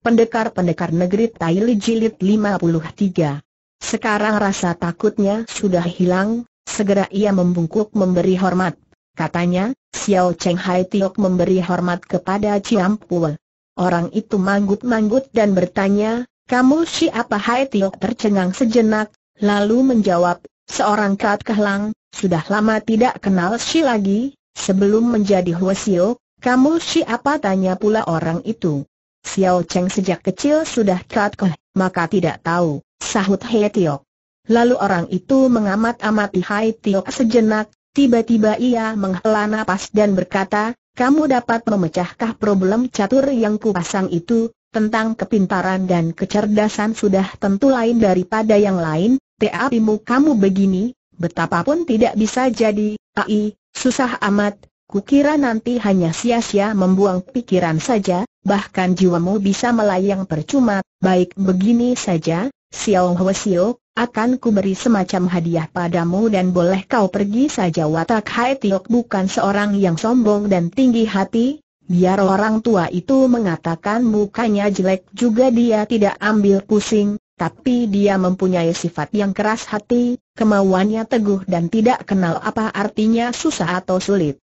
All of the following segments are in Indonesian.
Pendekar-pendekar negeri Taili Jilid 53 Sekarang rasa takutnya sudah hilang, segera ia membungkuk memberi hormat. Katanya, Xiao Cheng Hai Tiok memberi hormat kepada Chiam Pue. Orang itu manggut-manggut dan bertanya, kamu siapa Hai Tiok tercengang sejenak, lalu menjawab, seorang kat kehlang, sudah lama tidak kenal si lagi, sebelum menjadi Huo Huasio, kamu siapa tanya pula orang itu. Xiao Cheng sejak kecil sudah katkeh, maka tidak tahu, sahut He Tiok. Lalu orang itu mengamat-amati Hai Tiok sejenak, tiba-tiba ia menghela nafas dan berkata, kamu dapat memecahkah problem catur yang kupasang itu, tentang kepintaran dan kecerdasan sudah tentu lain daripada yang lain, teapimu kamu begini, betapapun tidak bisa jadi, ai, susah amat, Kukira nanti hanya sia-sia membuang pikiran saja, bahkan jiwamu bisa melayang percuma, baik begini saja, Xiao Hwasio, akan kuberi semacam hadiah padamu dan boleh kau pergi saja watak Hai Tiok bukan seorang yang sombong dan tinggi hati, biar orang tua itu mengatakan mukanya jelek juga dia tidak ambil pusing, tapi dia mempunyai sifat yang keras hati, kemauannya teguh dan tidak kenal apa artinya susah atau sulit.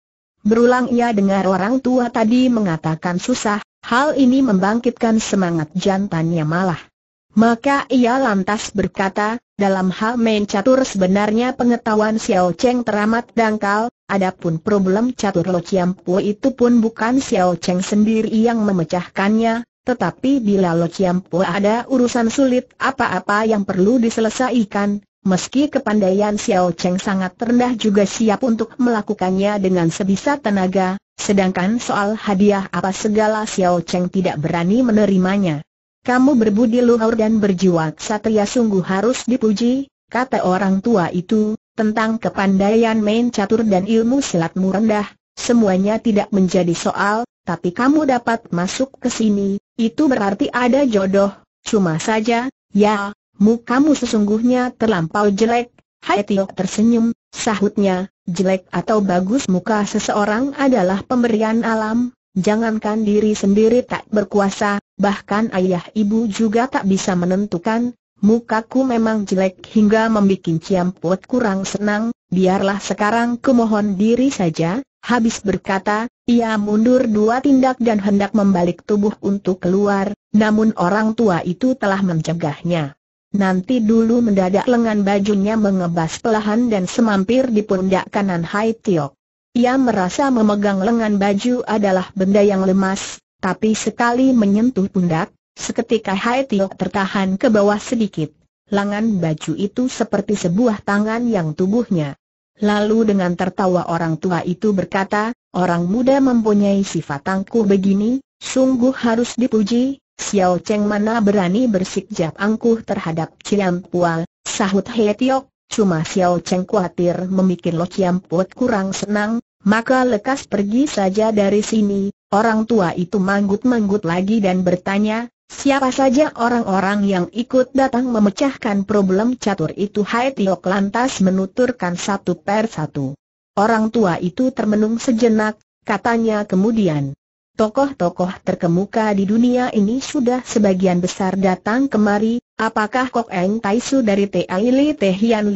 Berulang ia dengar orang tua tadi mengatakan susah, hal ini membangkitkan semangat jantannya malah. Maka ia lantas berkata, dalam hal main catur sebenarnya pengetahuan Xiao Cheng teramat dangkal, adapun problem catur Lo Chiam Po itu pun bukan Xiao Cheng sendiri yang memecahkannya, tetapi bila Lo Chiam Po ada urusan sulit apa-apa yang perlu diselesaikan, Meski kepandaian Xiao Cheng sangat rendah juga siap untuk melakukannya dengan sebisa tenaga, sedangkan soal hadiah apa segala Xiao Cheng tidak berani menerimanya. Kamu berbudi luhur dan berjiwa satria sungguh harus dipuji, kata orang tua itu, tentang kepandaian main catur dan ilmu silatmu rendah, semuanya tidak menjadi soal, tapi kamu dapat masuk ke sini, itu berarti ada jodoh, cuma saja, ya, mukamu sesungguhnya terlampau jelek, Hai Tio tersenyum, sahutnya, jelek atau bagus muka seseorang adalah pemberian alam, jangankan diri sendiri tak berkuasa, bahkan ayah ibu juga tak bisa menentukan, mukaku memang jelek hingga membuat Ciamput kurang senang, biarlah sekarang kumohon diri saja, habis berkata, ia mundur dua tindak dan hendak membalik tubuh untuk keluar, namun orang tua itu telah mencegahnya. Nanti dulu mendadak lengan bajunya mengebas pelahan dan semampir di pundak kanan Hai Tiok. Ia merasa memegang lengan baju adalah benda yang lemas, tapi sekali menyentuh pundak, seketika Hai Tiok tertahan ke bawah sedikit. Lengan baju itu seperti sebuah tangan yang tubuhnya. Lalu dengan tertawa orang tua itu berkata, orang muda mempunyai sifat tangguh begini, sungguh harus dipuji, Xiao Cheng mana berani bersikap angkuh terhadap Ciam Pual, sahut He Tiok, cuma Xiao Cheng khawatir memikir Lo Ciam Puat kurang senang, maka lekas pergi saja dari sini, orang tua itu manggut-manggut lagi dan bertanya, Siapa saja orang-orang yang ikut datang memecahkan problem catur itu Hai Tiok lantas menuturkan satu per satu. Orang tua itu termenung sejenak, katanya kemudian, Tokoh-tokoh terkemuka di dunia ini sudah sebagian besar datang kemari, apakah Kok Eng Tai Su dari T.A.I.L.I. Te Hian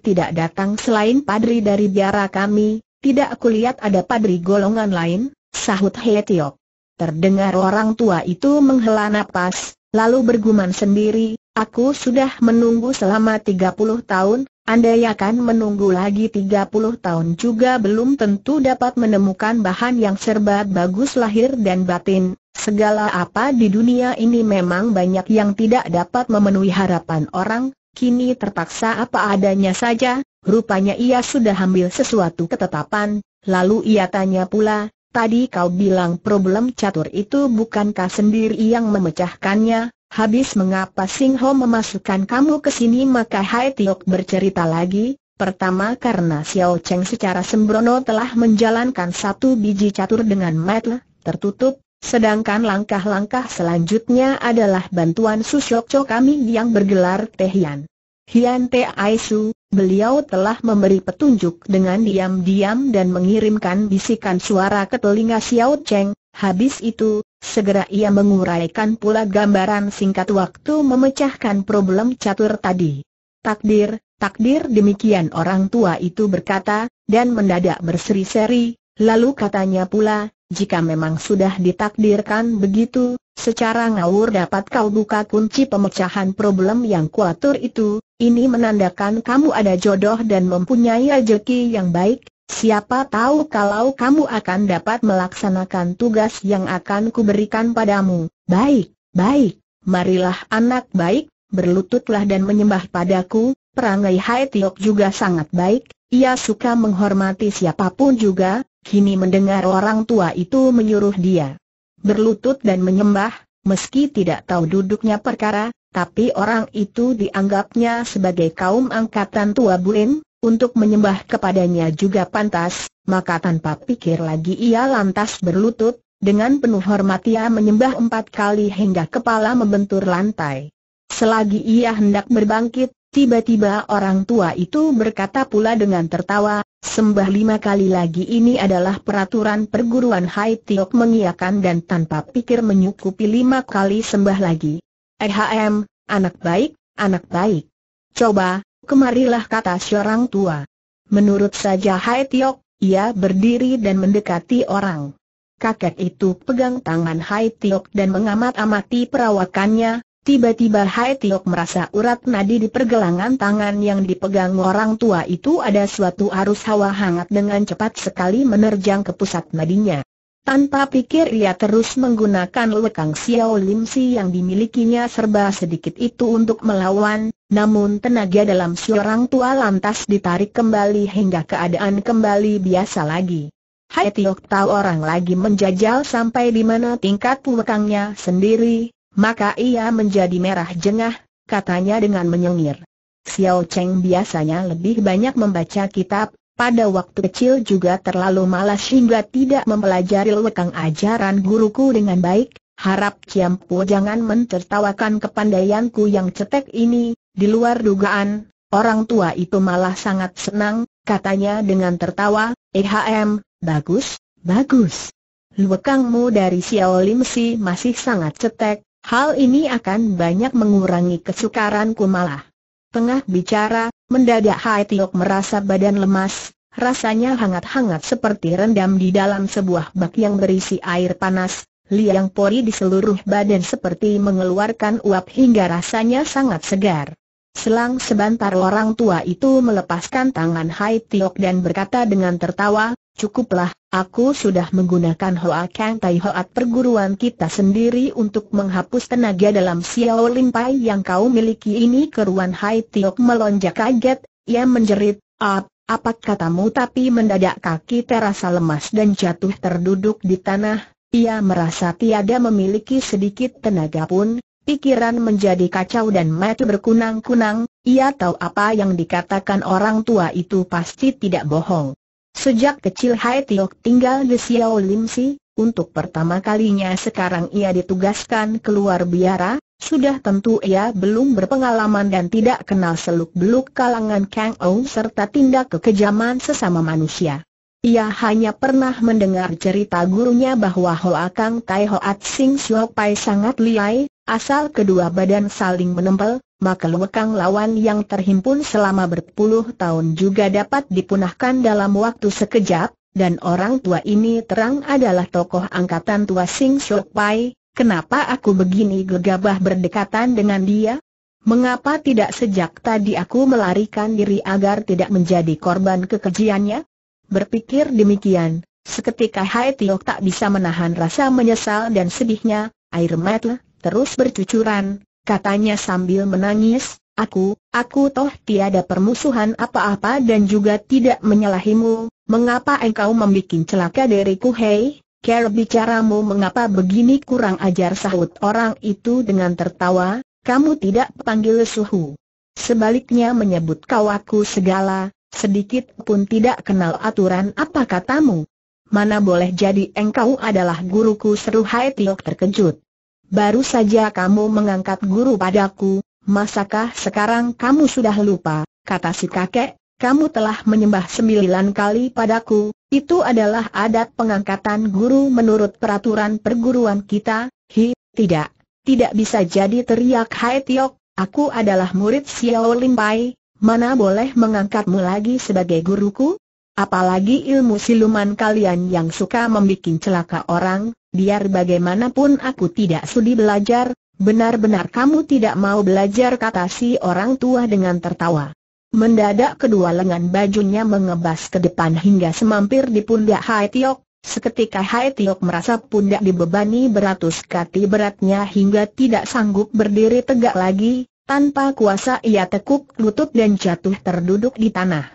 tidak datang selain padri dari biara kami, tidak aku lihat ada padri golongan lain, sahut He Tiok. Terdengar orang tua itu menghela napas, lalu bergumam sendiri, aku sudah menunggu selama 30 tahun, andai akan menunggu lagi 30 tahun juga belum tentu dapat menemukan bahan yang serba bagus lahir dan batin, segala apa di dunia ini memang banyak yang tidak dapat memenuhi harapan orang, kini terpaksa apa adanya saja, rupanya ia sudah ambil sesuatu ketetapan, lalu ia tanya pula, Tadi kau bilang problem catur itu bukankah sendiri yang memecahkannya, habis mengapa Sing Ho memasukkan kamu ke sini maka Hai Tiok bercerita lagi, Pertama karena Xiao Cheng secara sembrono telah menjalankan satu biji catur dengan metle, tertutup, sedangkan langkah-langkah selanjutnya adalah bantuan Su Cho kami yang bergelar Tehian. Hian Te Su, beliau telah memberi petunjuk dengan diam-diam dan mengirimkan bisikan suara ke telinga Xiao Cheng, habis itu, segera ia menguraikan pula gambaran singkat waktu memecahkan problem catur tadi. Takdir, takdir demikian orang tua itu berkata, dan mendadak berseri-seri, lalu katanya pula, jika memang sudah ditakdirkan begitu, secara ngawur dapat kau buka kunci pemecahan problem yang kuatur itu, ini menandakan kamu ada jodoh dan mempunyai rezeki yang baik, siapa tahu kalau kamu akan dapat melaksanakan tugas yang akan kuberikan padamu. Baik, baik, marilah anak baik, berlututlah dan menyembah padaku, perangai Hai Tiok juga sangat baik, ia suka menghormati siapapun juga, kini mendengar orang tua itu menyuruh dia berlutut dan menyembah, meski tidak tahu duduknya perkara, tapi orang itu dianggapnya sebagai kaum angkatan tua Buin, untuk menyembah kepadanya juga pantas, maka tanpa pikir lagi ia lantas berlutut, dengan penuh hormat ia menyembah empat kali hingga kepala membentur lantai. Selagi ia hendak berbangkit, Tiba-tiba orang tua itu berkata pula dengan tertawa, sembah lima kali lagi ini adalah peraturan perguruan Hai Tiok mengiakan dan tanpa pikir menyukupi lima kali sembah lagi. Ehm, anak baik, anak baik. Coba, kemarilah kata seorang tua. Menurut saja Hai Tiok, ia berdiri dan mendekati orang. Kakek itu pegang tangan Hai Tiok dan mengamat-amati perawakannya, Tiba-tiba Hai Tiok merasa urat nadi di pergelangan tangan yang dipegang orang tua itu ada suatu arus hawa hangat dengan cepat sekali menerjang ke pusat nadinya. Tanpa pikir ia terus menggunakan lekang Xiao Lim Si yang dimilikinya serba sedikit itu untuk melawan, namun tenaga dalam si orang tua lantas ditarik kembali hingga keadaan kembali biasa lagi. Hai Tiok tahu orang lagi menjajal sampai di mana tingkat lekangnya sendiri, maka ia menjadi merah jengah, katanya dengan menyengir. Xiao Cheng biasanya lebih banyak membaca kitab, pada waktu kecil juga terlalu malas hingga tidak mempelajari lekang ajaran guruku dengan baik, harap Po jangan mentertawakan kepandaianku yang cetek ini, di luar dugaan, orang tua itu malah sangat senang, katanya dengan tertawa, ehm, bagus, bagus. Lekangmu dari Xiao Lim Si masih sangat cetek, Hal ini akan banyak mengurangi kesukaranku malah. Tengah bicara, mendadak Hai Tiok merasa badan lemas, rasanya hangat-hangat seperti rendam di dalam sebuah bak yang berisi air panas, liang pori di seluruh badan seperti mengeluarkan uap hingga rasanya sangat segar. Selang sebentar orang tua itu melepaskan tangan Hai Tiok dan berkata dengan tertawa, cukuplah, Aku sudah menggunakan Hoa Kang Tai Hoat perguruan kita sendiri untuk menghapus tenaga dalam Xiao Limpai yang kau miliki ini keruan Hai Tiok melonjak kaget, ia menjerit, Ap, apa katamu tapi mendadak kaki terasa lemas dan jatuh terduduk di tanah, ia merasa tiada memiliki sedikit tenaga pun, pikiran menjadi kacau dan mati berkunang-kunang, ia tahu apa yang dikatakan orang tua itu pasti tidak bohong. Sejak kecil Hai Tiok tinggal di Xiao Lim Si, untuk pertama kalinya sekarang ia ditugaskan keluar biara, sudah tentu ia belum berpengalaman dan tidak kenal seluk-beluk kalangan Kang Ou serta tindak kekejaman sesama manusia. Ia hanya pernah mendengar cerita gurunya bahwa Hoa Kang Tai Hoat Sing Xiao Pai sangat liai, asal kedua badan saling menempel, maka lewekang lawan yang terhimpun selama berpuluh tahun juga dapat dipunahkan dalam waktu sekejap, dan orang tua ini terang adalah tokoh angkatan tua Sing Shok Pai, kenapa aku begini gegabah berdekatan dengan dia? Mengapa tidak sejak tadi aku melarikan diri agar tidak menjadi korban kekejiannya? Berpikir demikian, seketika Hai Tiok tak bisa menahan rasa menyesal dan sedihnya, air mata terus bercucuran, katanya sambil menangis, aku, aku toh tiada permusuhan apa-apa dan juga tidak menyalahimu, mengapa engkau membuat celaka diriku hei? Cara bicaramu mengapa begini kurang ajar sahut orang itu dengan tertawa, kamu tidak panggil suhu. Sebaliknya menyebut kau aku segala, sedikit pun tidak kenal aturan apa katamu. Mana boleh jadi engkau adalah guruku seru Hai Tiok terkejut baru saja kamu mengangkat guru padaku, masakah sekarang kamu sudah lupa, kata si kakek, kamu telah menyembah sembilan kali padaku, itu adalah adat pengangkatan guru menurut peraturan perguruan kita, hi, tidak, tidak bisa jadi teriak Hai Tiok, aku adalah murid Xiao Lim Pai, mana boleh mengangkatmu lagi sebagai guruku? Apalagi ilmu siluman kalian yang suka membuat celaka orang, biar bagaimanapun aku tidak sudi belajar, benar-benar kamu tidak mau belajar kata si orang tua dengan tertawa. Mendadak kedua lengan bajunya mengebas ke depan hingga semampir di pundak Hai Tiok, Seketika Hai Tiok merasa pundak dibebani beratus kati beratnya hingga tidak sanggup berdiri tegak lagi, tanpa kuasa ia tekuk lutut dan jatuh terduduk di tanah.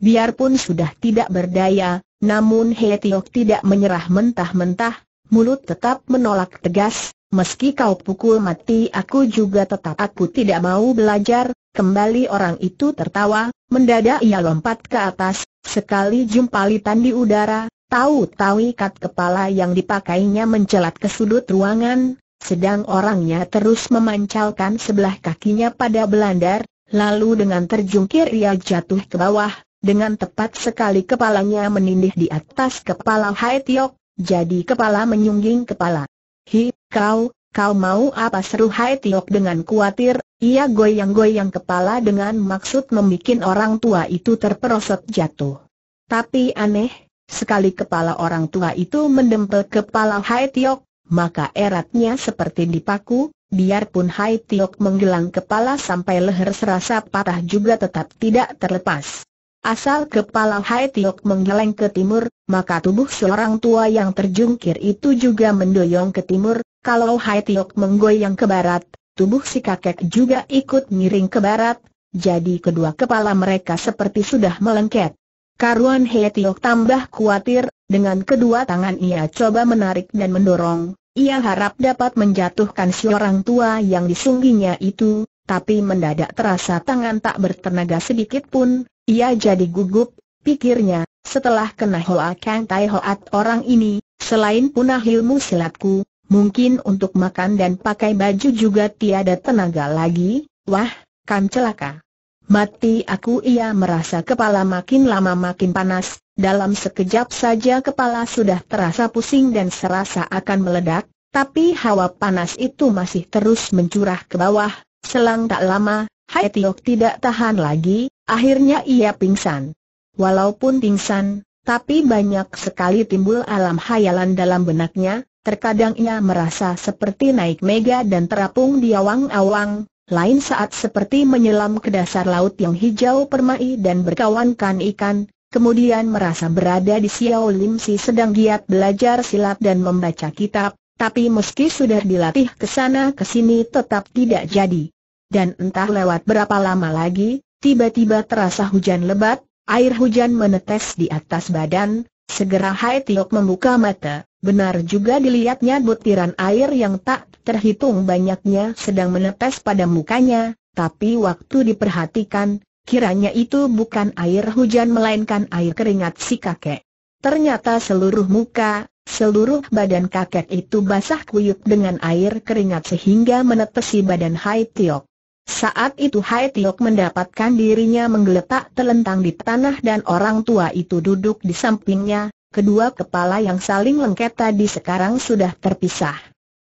Biarpun sudah tidak berdaya, namun Hai Tiok tidak menyerah mentah-mentah, mulut tetap menolak tegas, meski kau pukul mati aku juga tetap aku tidak mau belajar, kembali orang itu tertawa, mendadak ia lompat ke atas, sekali jumpa litan di udara, tahu-tahu ikat kepala yang dipakainya mencelat ke sudut ruangan, sedang orangnya terus memancalkan sebelah kakinya pada belandar, lalu dengan terjungkir ia jatuh ke bawah, dengan tepat sekali kepalanya menindih di atas kepala Hai Tiok, jadi kepala menyungging kepala. Hi, kau, kau mau apa seru Hai Tiok dengan kuatir, ia goyang-goyang kepala dengan maksud membuat orang tua itu terperosot jatuh. Tapi aneh, sekali kepala orang tua itu mendempel kepala Hai Tiok, maka eratnya seperti dipaku, biarpun Hai Tiok menggelang kepala sampai leher serasa patah juga tetap tidak terlepas. Asal kepala Hai Tiok menggeleng ke timur, maka tubuh seorang tua yang terjungkir itu juga mendoyong ke timur, kalau Hai Tiok menggoyang ke barat, tubuh si kakek juga ikut miring ke barat, jadi kedua kepala mereka seperti sudah melengket. Karuan Hai Tiok tambah khawatir, dengan kedua tangan ia coba menarik dan mendorong, ia harap dapat menjatuhkan seorang tua yang disungginya itu, tapi mendadak terasa tangan tak bertenaga sedikit pun, ia jadi gugup, pikirnya, setelah kena Hoa Kang Tai Hoat orang ini, selain punah ilmu silatku, mungkin untuk makan dan pakai baju juga tiada tenaga lagi, wah, kan celaka. Mati aku ia merasa kepala makin lama makin panas, dalam sekejap saja kepala sudah terasa pusing dan serasa akan meledak, tapi hawa panas itu masih terus mencurah ke bawah, selang tak lama, Hai Tiok tidak tahan lagi, Akhirnya ia pingsan. Walaupun pingsan, tapi banyak sekali timbul alam hayalan dalam benaknya, terkadang ia merasa seperti naik mega dan terapung di awang-awang, lain saat seperti menyelam ke dasar laut yang hijau permai dan berkawankan ikan, kemudian merasa berada di Xiao Lim Si sedang giat belajar silat dan membaca kitab, tapi meski sudah dilatih ke sana ke sini tetap tidak jadi. Dan entah lewat berapa lama lagi, Tiba-tiba terasa hujan lebat, air hujan menetes di atas badan, segera Hai Tiok membuka mata, benar juga dilihatnya butiran air yang tak terhitung banyaknya sedang menetes pada mukanya, tapi waktu diperhatikan, kiranya itu bukan air hujan melainkan air keringat si kakek. Ternyata seluruh muka, Seluruh badan kakek itu basah kuyuk dengan air keringat sehingga menetesi badan Hai Tiok. Saat itu Hai Tiok mendapatkan dirinya menggeletak telentang di tanah dan orang tua itu duduk di sampingnya, kedua kepala yang saling lengket tadi sekarang sudah terpisah.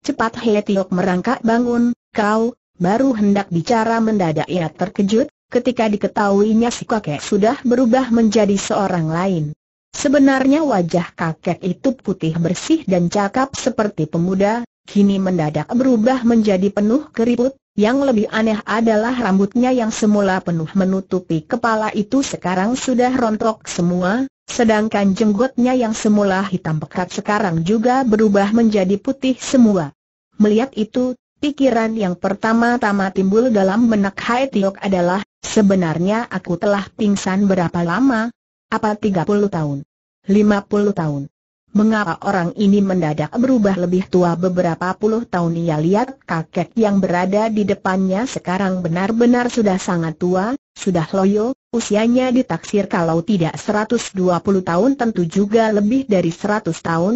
Cepat Hai Tiok merangkak bangun, kau, baru hendak bicara mendadak ia terkejut, ketika diketahuinya si kakek sudah berubah menjadi seorang lain. Sebenarnya wajah kakek itu putih bersih dan cakap seperti pemuda, kini mendadak berubah menjadi penuh keriput, yang lebih aneh adalah rambutnya yang semula penuh menutupi kepala itu sekarang sudah rontok semua, sedangkan jenggotnya yang semula hitam pekat sekarang juga berubah menjadi putih semua. Melihat itu, pikiran yang pertama-tama timbul dalam benak Hai Tiok adalah, sebenarnya aku telah pingsan berapa lama? Apa 30 tahun? 50 tahun? Mengapa orang ini mendadak berubah lebih tua beberapa puluh tahun ia lihat kakek yang berada di depannya sekarang benar-benar sudah sangat tua, sudah loyo, usianya ditaksir kalau tidak 120 tahun tentu juga lebih dari 100 tahun,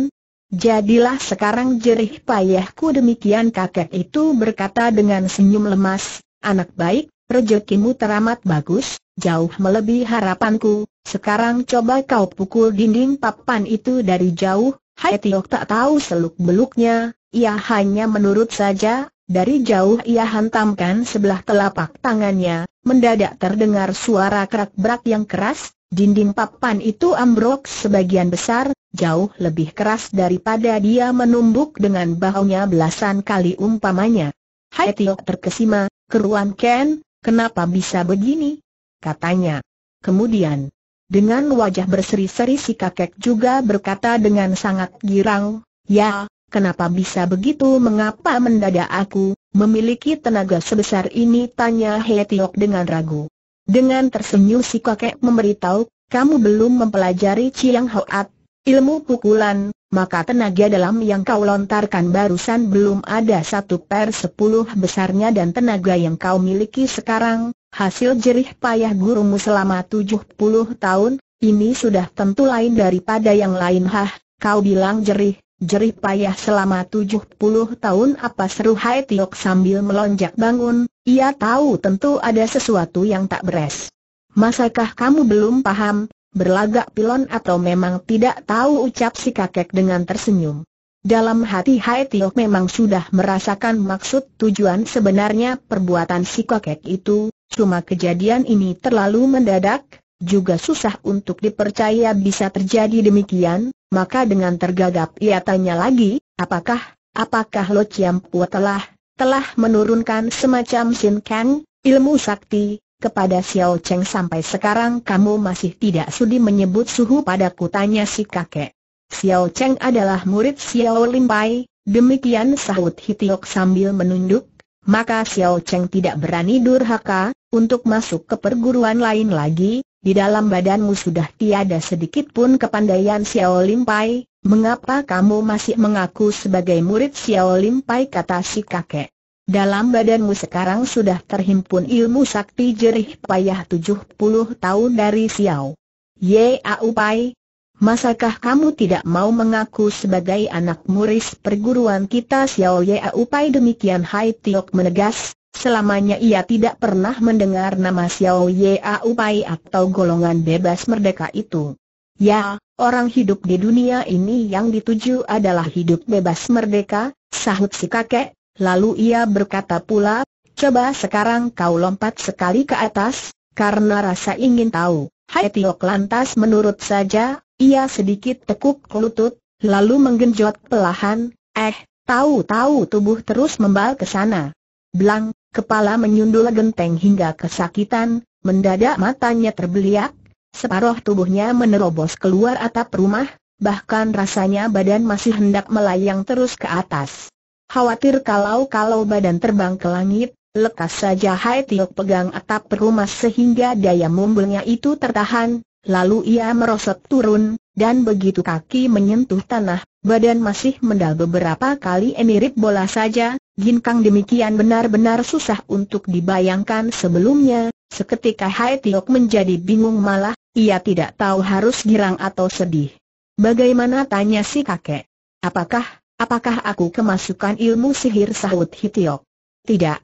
Jadilah sekarang jerih payahku demikian kakek itu berkata dengan senyum lemas, anak baik, rejekimu teramat bagus, jauh melebihi harapanku, sekarang coba kau pukul dinding papan itu dari jauh, Hai Tiok tak tahu seluk-beluknya, ia hanya menurut saja, dari jauh ia hantamkan sebelah telapak tangannya, mendadak terdengar suara kerak-berak yang keras, dinding papan itu ambrok sebagian besar, jauh lebih keras daripada dia menumbuk dengan bahunya belasan kali umpamanya. Hai Tiok terkesima, keruan Ken, kenapa bisa begini? Katanya. Kemudian, dengan wajah berseri-seri si kakek juga berkata dengan sangat girang, Ya, kenapa bisa begitu mengapa mendadak aku, memiliki tenaga sebesar ini tanya He dengan ragu. Dengan tersenyum si kakek memberitahu, kamu belum mempelajari Chiang Hoat, ilmu pukulan, maka tenaga dalam yang kau lontarkan barusan belum ada satu per sepuluh besarnya dan tenaga yang kau miliki sekarang, Hasil jerih payah gurumu selama 70 tahun, ini sudah tentu lain daripada yang lain hah, kau bilang jerih, jerih payah selama 70 tahun apa seru Hai Tiok sambil melonjak bangun, ia tahu tentu ada sesuatu yang tak beres. Masakah kamu belum paham, berlagak pilon atau memang tidak tahu ucap si kakek dengan tersenyum. Dalam hati Hai Tiok memang sudah merasakan maksud tujuan sebenarnya perbuatan si kakek itu, Cuma kejadian ini terlalu mendadak, juga susah untuk dipercaya bisa terjadi demikian, maka dengan tergagap ia tanya lagi, apakah, apakah Lo Chiam Pua telah, telah menurunkan semacam Sin Kang, ilmu sakti, kepada Xiao Cheng sampai sekarang kamu masih tidak sudi menyebut suhu padaku tanya si kakek. Xiao Cheng adalah murid Xiao Lim Pai, demikian sahut Hitiok sambil menunduk, maka Xiao Cheng tidak berani durhaka, untuk masuk ke perguruan lain lagi, di dalam badanmu sudah tiada sedikit pun kepandaian Xiao Lim Pai, mengapa kamu masih mengaku sebagai murid Xiao Lim Pai kata si kakek. Dalam badanmu sekarang sudah terhimpun ilmu sakti jerih payah tujuh puluh tahun dari Xiao. Yau Pai, masakah kamu tidak mau mengaku sebagai anak murid perguruan kita Xiao Yau Pai demikian Hai Tiok menegas, Selamanya ia tidak pernah mendengar nama Xiao Yao Upai atau golongan bebas merdeka itu. Ya, orang hidup di dunia ini yang dituju adalah hidup bebas merdeka, sahut si kakek, lalu ia berkata pula, coba sekarang kau lompat sekali ke atas, karena rasa ingin tahu. Hai Tiok lantas menurut saja, ia sedikit tekuk lutut, lalu menggenjot pelahan, eh, tahu-tahu tubuh terus membal ke sana. Blang, Kepala menyundul genteng hingga kesakitan, mendadak matanya terbeliak, separuh tubuhnya menerobos keluar atap rumah, bahkan rasanya badan masih hendak melayang terus ke atas. Khawatir kalau-kalau badan terbang ke langit, lekas saja Hai Tio pegang atap rumah sehingga daya mumbulnya itu tertahan, lalu ia merosot turun, dan begitu kaki menyentuh tanah, Badan masih mendal beberapa kali emirip bola saja, Ginkang demikian benar-benar susah untuk dibayangkan sebelumnya, seketika Hai Tiok menjadi bingung malah, ia tidak tahu harus girang atau sedih. Bagaimana tanya si kakek? Apakah, apakah aku kemasukan ilmu sihir sahut Hitiok? Tidak.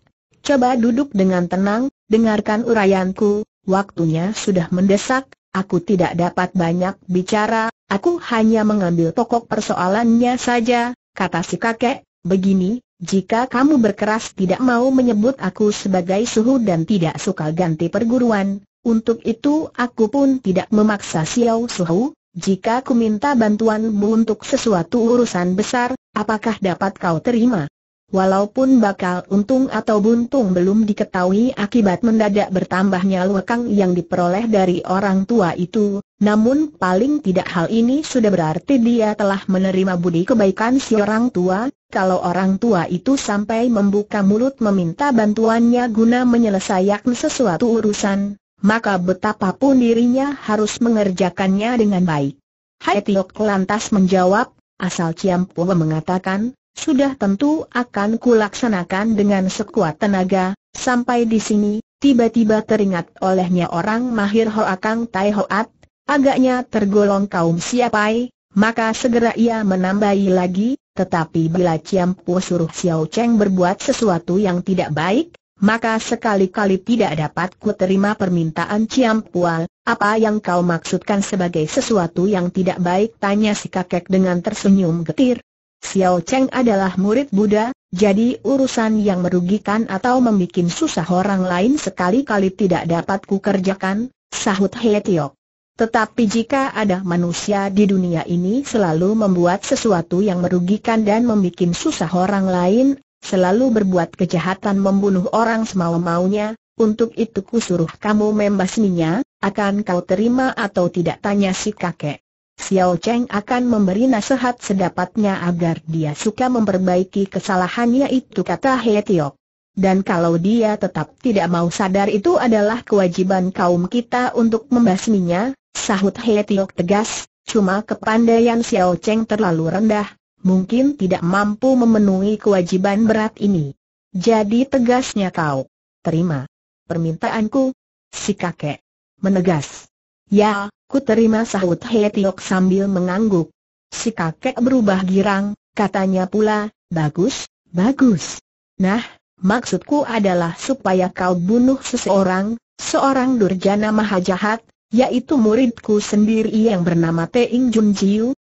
Coba duduk dengan tenang, dengarkan urayanku, waktunya sudah mendesak, aku tidak dapat banyak bicara, Aku hanya mengambil pokok persoalannya saja, kata si kakek, begini, jika kamu berkeras tidak mau menyebut aku sebagai suhu dan tidak suka ganti perguruan, untuk itu aku pun tidak memaksa Xiao Suhu, jika aku minta bantuanmu untuk sesuatu urusan besar, apakah dapat kau terima? Walaupun bakal untung atau buntung belum diketahui akibat mendadak bertambahnya lekang yang diperoleh dari orang tua itu, namun paling tidak hal ini sudah berarti dia telah menerima budi kebaikan si orang tua, kalau orang tua itu sampai membuka mulut meminta bantuannya guna menyelesaikan sesuatu urusan, maka betapapun dirinya harus mengerjakannya dengan baik. Hai Tiok lantas menjawab, asal Ciampu mengatakan, sudah tentu akan kulaksanakan dengan sekuat tenaga, sampai di sini, tiba-tiba teringat olehnya orang mahir Hoa Kang Tai Hoat, agaknya tergolong kaum siapai, maka segera ia menambahi lagi, tetapi bila Ciam Po suruh Xiao Cheng berbuat sesuatu yang tidak baik, maka sekali-kali tidak dapat ku terima permintaan Ciam Pual, apa yang kau maksudkan sebagai sesuatu yang tidak baik tanya si kakek dengan tersenyum getir. Xiao Cheng adalah murid Buddha, jadi urusan yang merugikan atau membuat susah orang lain sekali-kali tidak dapat kukerjakan, sahut He Tiok. Tetapi jika ada manusia di dunia ini selalu membuat sesuatu yang merugikan dan membuat susah orang lain, selalu berbuat kejahatan membunuh orang semau-maunya, untuk itu kusuruh kamu membasminya, akan kau terima atau tidak tanya si kakek. Xiao Cheng akan memberi nasihat sedapatnya agar dia suka memperbaiki kesalahannya itu kata He Tiok. Dan kalau dia tetap tidak mau sadar itu adalah kewajiban kaum kita untuk membasminya, sahut He Tiok tegas, cuma kepandaian Xiao Cheng terlalu rendah, mungkin tidak mampu memenuhi kewajiban berat ini. Jadi tegasnya kau, terima permintaanku, si kakek, menegas. Ya, ku terima sahut He sambil mengangguk. Si kakek berubah girang, katanya pula, bagus, bagus. Nah, maksudku adalah supaya kau bunuh seseorang, seorang durjana maha jahat, yaitu muridku sendiri yang bernama Teing Jun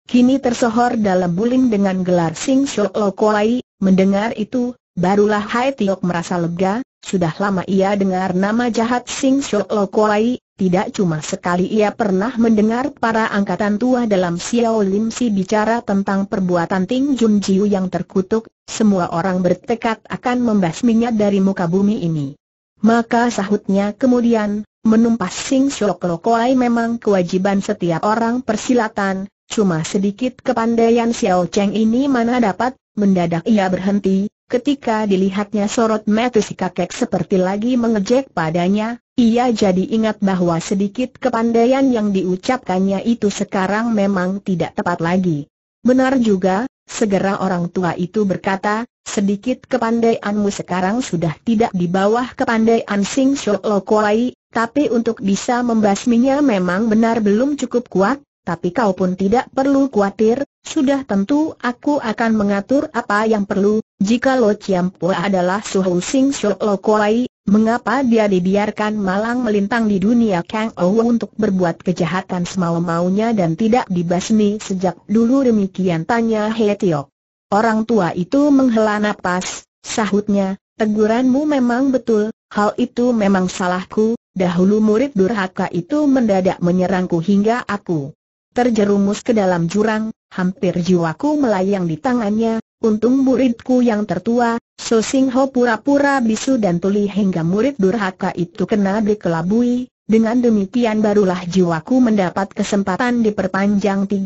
kini tersohor dalam buling dengan gelar Sing Shou Lo Kuai. Mendengar itu, Barulah Hai Tiok merasa lega, sudah lama ia dengar nama jahat Sing Shok Lo Kuai, tidak cuma sekali ia pernah mendengar para angkatan tua dalam Xiao Lim Si bicara tentang perbuatan Ting Jun Jiu yang terkutuk, semua orang bertekad akan membasminya dari muka bumi ini. Maka sahutnya kemudian, menumpas Sing Shok Lo Kuai memang kewajiban setiap orang persilatan, cuma sedikit kepandaian Xiao Cheng ini mana dapat, mendadak ia berhenti, Ketika dilihatnya sorot mata si kakek seperti lagi mengejek padanya, ia jadi ingat bahwa sedikit kepandaian yang diucapkannya itu sekarang memang tidak tepat lagi. Benar juga, segera orang tua itu berkata, sedikit kepandaianmu sekarang sudah tidak di bawah kepandaian Sing Shok Lo Kuai, tapi untuk bisa membasminya memang benar belum cukup kuat, tapi kau pun tidak perlu khawatir, sudah tentu aku akan mengatur apa yang perlu, jika Lo Chiam Pua adalah Suhu Sing Shok Lo Kuai, mengapa dia dibiarkan malang melintang di dunia Kang Ou untuk berbuat kejahatan semau-maunya dan tidak dibasmi sejak dulu demikian tanya He Tio. Orang tua itu menghela napas, sahutnya, teguranmu memang betul, hal itu memang salahku, dahulu murid durhaka itu mendadak menyerangku hingga aku terjerumus ke dalam jurang, hampir jiwaku melayang di tangannya, Untung muridku yang tertua, So Sing Ho pura-pura bisu dan tuli hingga murid durhaka itu kena dikelabui, dengan demikian barulah jiwaku mendapat kesempatan diperpanjang 30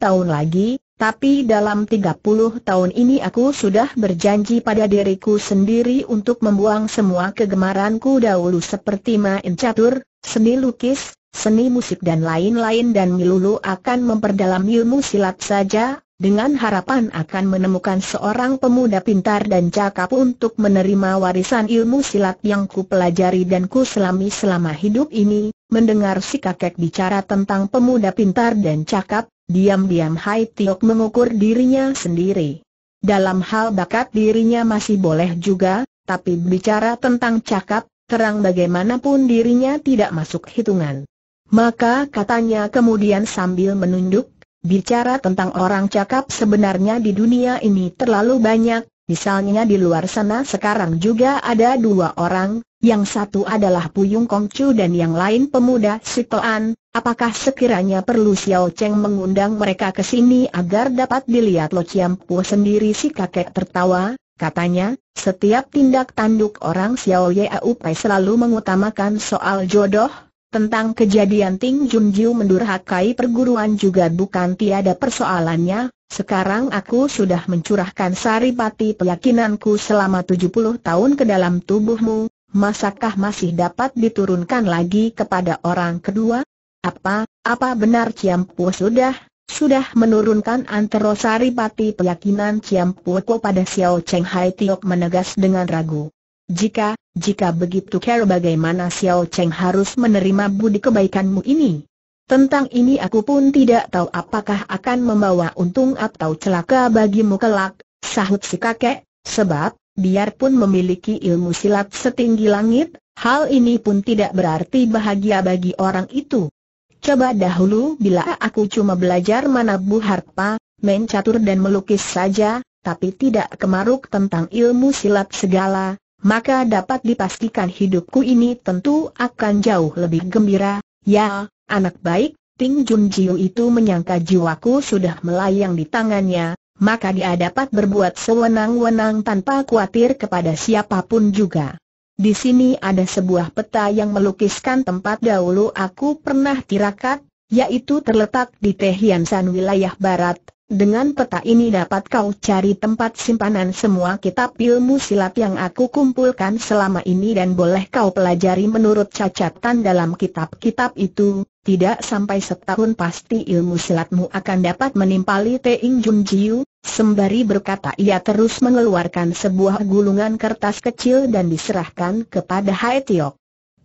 tahun lagi, tapi dalam 30 tahun ini aku sudah berjanji pada diriku sendiri untuk membuang semua kegemaranku dahulu seperti main catur, seni lukis, seni musik dan lain-lain dan milulu akan memperdalam ilmu silat saja, dengan harapan akan menemukan seorang pemuda pintar dan cakap untuk menerima warisan ilmu silat yang ku pelajari dan ku selami selama hidup ini. Mendengar si kakek bicara tentang pemuda pintar dan cakap, diam-diam Hai Tiok mengukur dirinya sendiri. Dalam hal bakat dirinya masih boleh juga, tapi bicara tentang cakap, terang bagaimanapun dirinya tidak masuk hitungan. Maka katanya kemudian sambil menunduk Bicara tentang orang cakap sebenarnya di dunia ini terlalu banyak, misalnya di luar sana sekarang juga ada dua orang, yang satu adalah Puyung Kongcu dan yang lain pemuda Sitoan, apakah sekiranya perlu Xiao Cheng mengundang mereka ke sini agar dapat dilihat Lo Chiam Pu sendiri si kakek tertawa, katanya, setiap tindak tanduk orang Xiao Yau selalu mengutamakan soal jodoh, tentang kejadian Ting Junjiu mendurhakai perguruan juga bukan tiada persoalannya, sekarang aku sudah mencurahkan saripati keyakinanku selama 70 tahun ke dalam tubuhmu, masakah masih dapat diturunkan lagi kepada orang kedua? Apa, apa benar Ciampu sudah, sudah menurunkan antero saripati keyakinan Ciampu pada Xiao Cheng Hai Tiok menegas dengan ragu. Jika, jika begitu care bagaimana Xiao Cheng harus menerima budi kebaikanmu ini? Tentang ini aku pun tidak tahu apakah akan membawa untung atau celaka bagimu kelak, sahut si kakek, sebab, biarpun memiliki ilmu silat setinggi langit, hal ini pun tidak berarti bahagia bagi orang itu. Coba dahulu bila aku cuma belajar manabu harpa, mencatur dan melukis saja, tapi tidak kemaruk tentang ilmu silat segala, maka dapat dipastikan hidupku ini tentu akan jauh lebih gembira. Ya, anak baik, Ting Jun Jiu itu menyangka jiwaku sudah melayang di tangannya, maka dia dapat berbuat sewenang-wenang tanpa khawatir kepada siapapun juga. Di sini ada sebuah peta yang melukiskan tempat dahulu aku pernah tirakat, yaitu terletak di Tehian San wilayah barat, dengan peta ini dapat kau cari tempat simpanan semua kitab ilmu silat yang aku kumpulkan selama ini dan boleh kau pelajari menurut cacatan dalam kitab-kitab itu. Tidak sampai setahun pasti ilmu silatmu akan dapat menimpali Teing Jun Jiu, sembari berkata ia terus mengeluarkan sebuah gulungan kertas kecil dan diserahkan kepada Hai Tiok.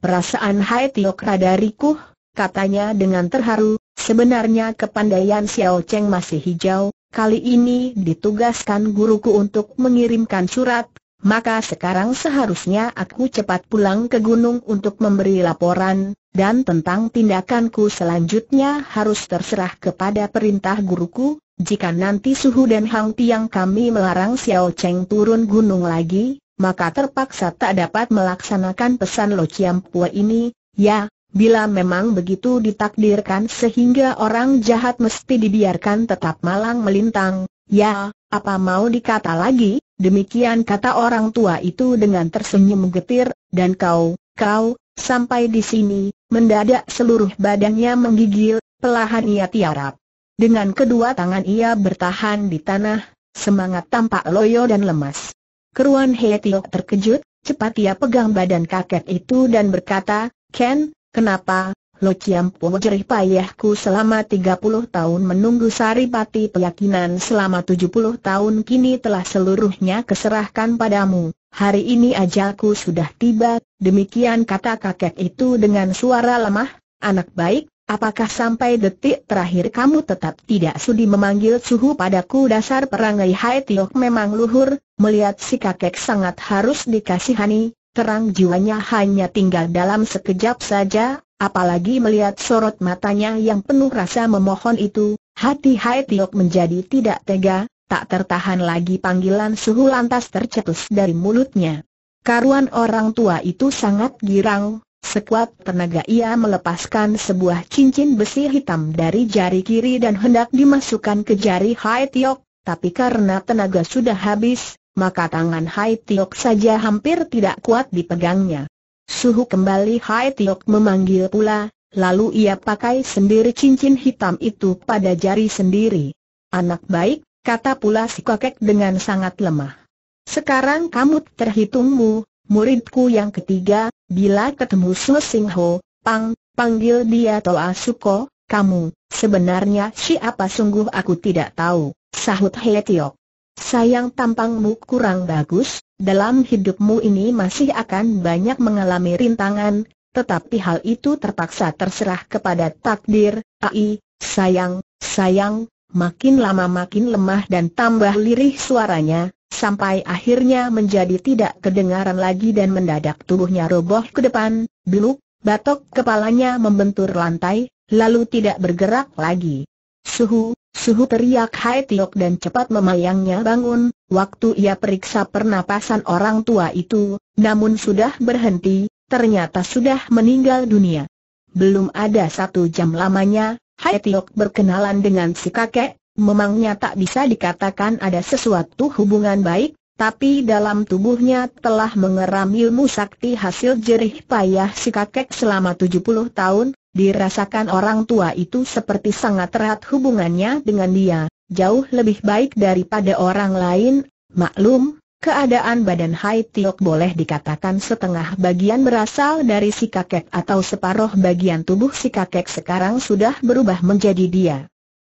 Perasaan Hai Tiok rada rikuh, katanya dengan terharu, Sebenarnya kepandaian Xiao Cheng masih hijau, kali ini ditugaskan guruku untuk mengirimkan surat, maka sekarang seharusnya aku cepat pulang ke gunung untuk memberi laporan, dan tentang tindakanku selanjutnya harus terserah kepada perintah guruku, jika nanti Suhu dan Hang Tiang kami melarang Xiao Cheng turun gunung lagi, maka terpaksa tak dapat melaksanakan pesan Lo Chiam Pua ini, ya, Bila memang begitu ditakdirkan sehingga orang jahat mesti dibiarkan tetap malang melintang, ya, apa mau dikata lagi, demikian kata orang tua itu dengan tersenyum getir, dan kau, kau, sampai di sini, mendadak seluruh badannya menggigil, pelahan ia tiarap. Dengan kedua tangan ia bertahan di tanah, semangat tampak loyo dan lemas. Keruan Hei Tio terkejut, cepat ia pegang badan kakek itu dan berkata, Ken, Kenapa, Lo Ciampo jerih payahku selama 30 tahun menunggu saripati keyakinan selama 70 tahun kini telah seluruhnya keserahkan padamu. Hari ini ajalku sudah tiba, demikian kata kakek itu dengan suara lemah, anak baik, apakah sampai detik terakhir kamu tetap tidak sudi memanggil suhu padaku dasar perangai Hai Tiok memang luhur, melihat si kakek sangat harus dikasihani, terang jiwanya hanya tinggal dalam sekejap saja, apalagi melihat sorot matanya yang penuh rasa memohon itu, hati Hai Tiok menjadi tidak tega, tak tertahan lagi panggilan suhu lantas tercetus dari mulutnya. Karuan orang tua itu sangat girang, Sekuat tenaga ia melepaskan sebuah cincin besi hitam dari jari kiri dan hendak dimasukkan ke jari Hai Tiok, tapi karena tenaga sudah habis, maka tangan Hai Tiok saja hampir tidak kuat dipegangnya. Suhu kembali Hai Tiok memanggil pula, lalu ia pakai sendiri cincin hitam itu pada jari sendiri. Anak baik, kata pula si kakek dengan sangat lemah. Sekarang kamu terhitungmu, muridku yang ketiga, bila ketemu Su Sing Ho, Pang, panggil dia Toa Suko, kamu, sebenarnya siapa sungguh aku tidak tahu, sahut He Tiok. Sayang tampangmu kurang bagus, dalam hidupmu ini masih akan banyak mengalami rintangan, tetapi hal itu terpaksa terserah kepada takdir, ai, sayang, sayang, makin lama makin lemah dan tambah lirih suaranya, sampai akhirnya menjadi tidak kedengaran lagi dan mendadak tubuhnya roboh ke depan, biluk, batok kepalanya membentur lantai, lalu tidak bergerak lagi. Suhu, Suhu teriak Hai Tiok dan cepat memayangnya bangun, waktu ia periksa pernapasan orang tua itu, namun sudah berhenti, ternyata sudah meninggal dunia. Belum ada satu jam lamanya, Hai Tiok berkenalan dengan si kakek, memangnya tak bisa dikatakan ada sesuatu hubungan baik, tapi dalam tubuhnya telah mengeram ilmu sakti hasil jerih payah si kakek selama 70 tahun, Dirasakan orang tua itu seperti sangat erat hubungannya dengan dia, jauh lebih baik daripada orang lain, maklum, keadaan badan Hai Tiok boleh dikatakan setengah bagian berasal dari si kakek atau separuh bagian tubuh si kakek sekarang sudah berubah menjadi dia.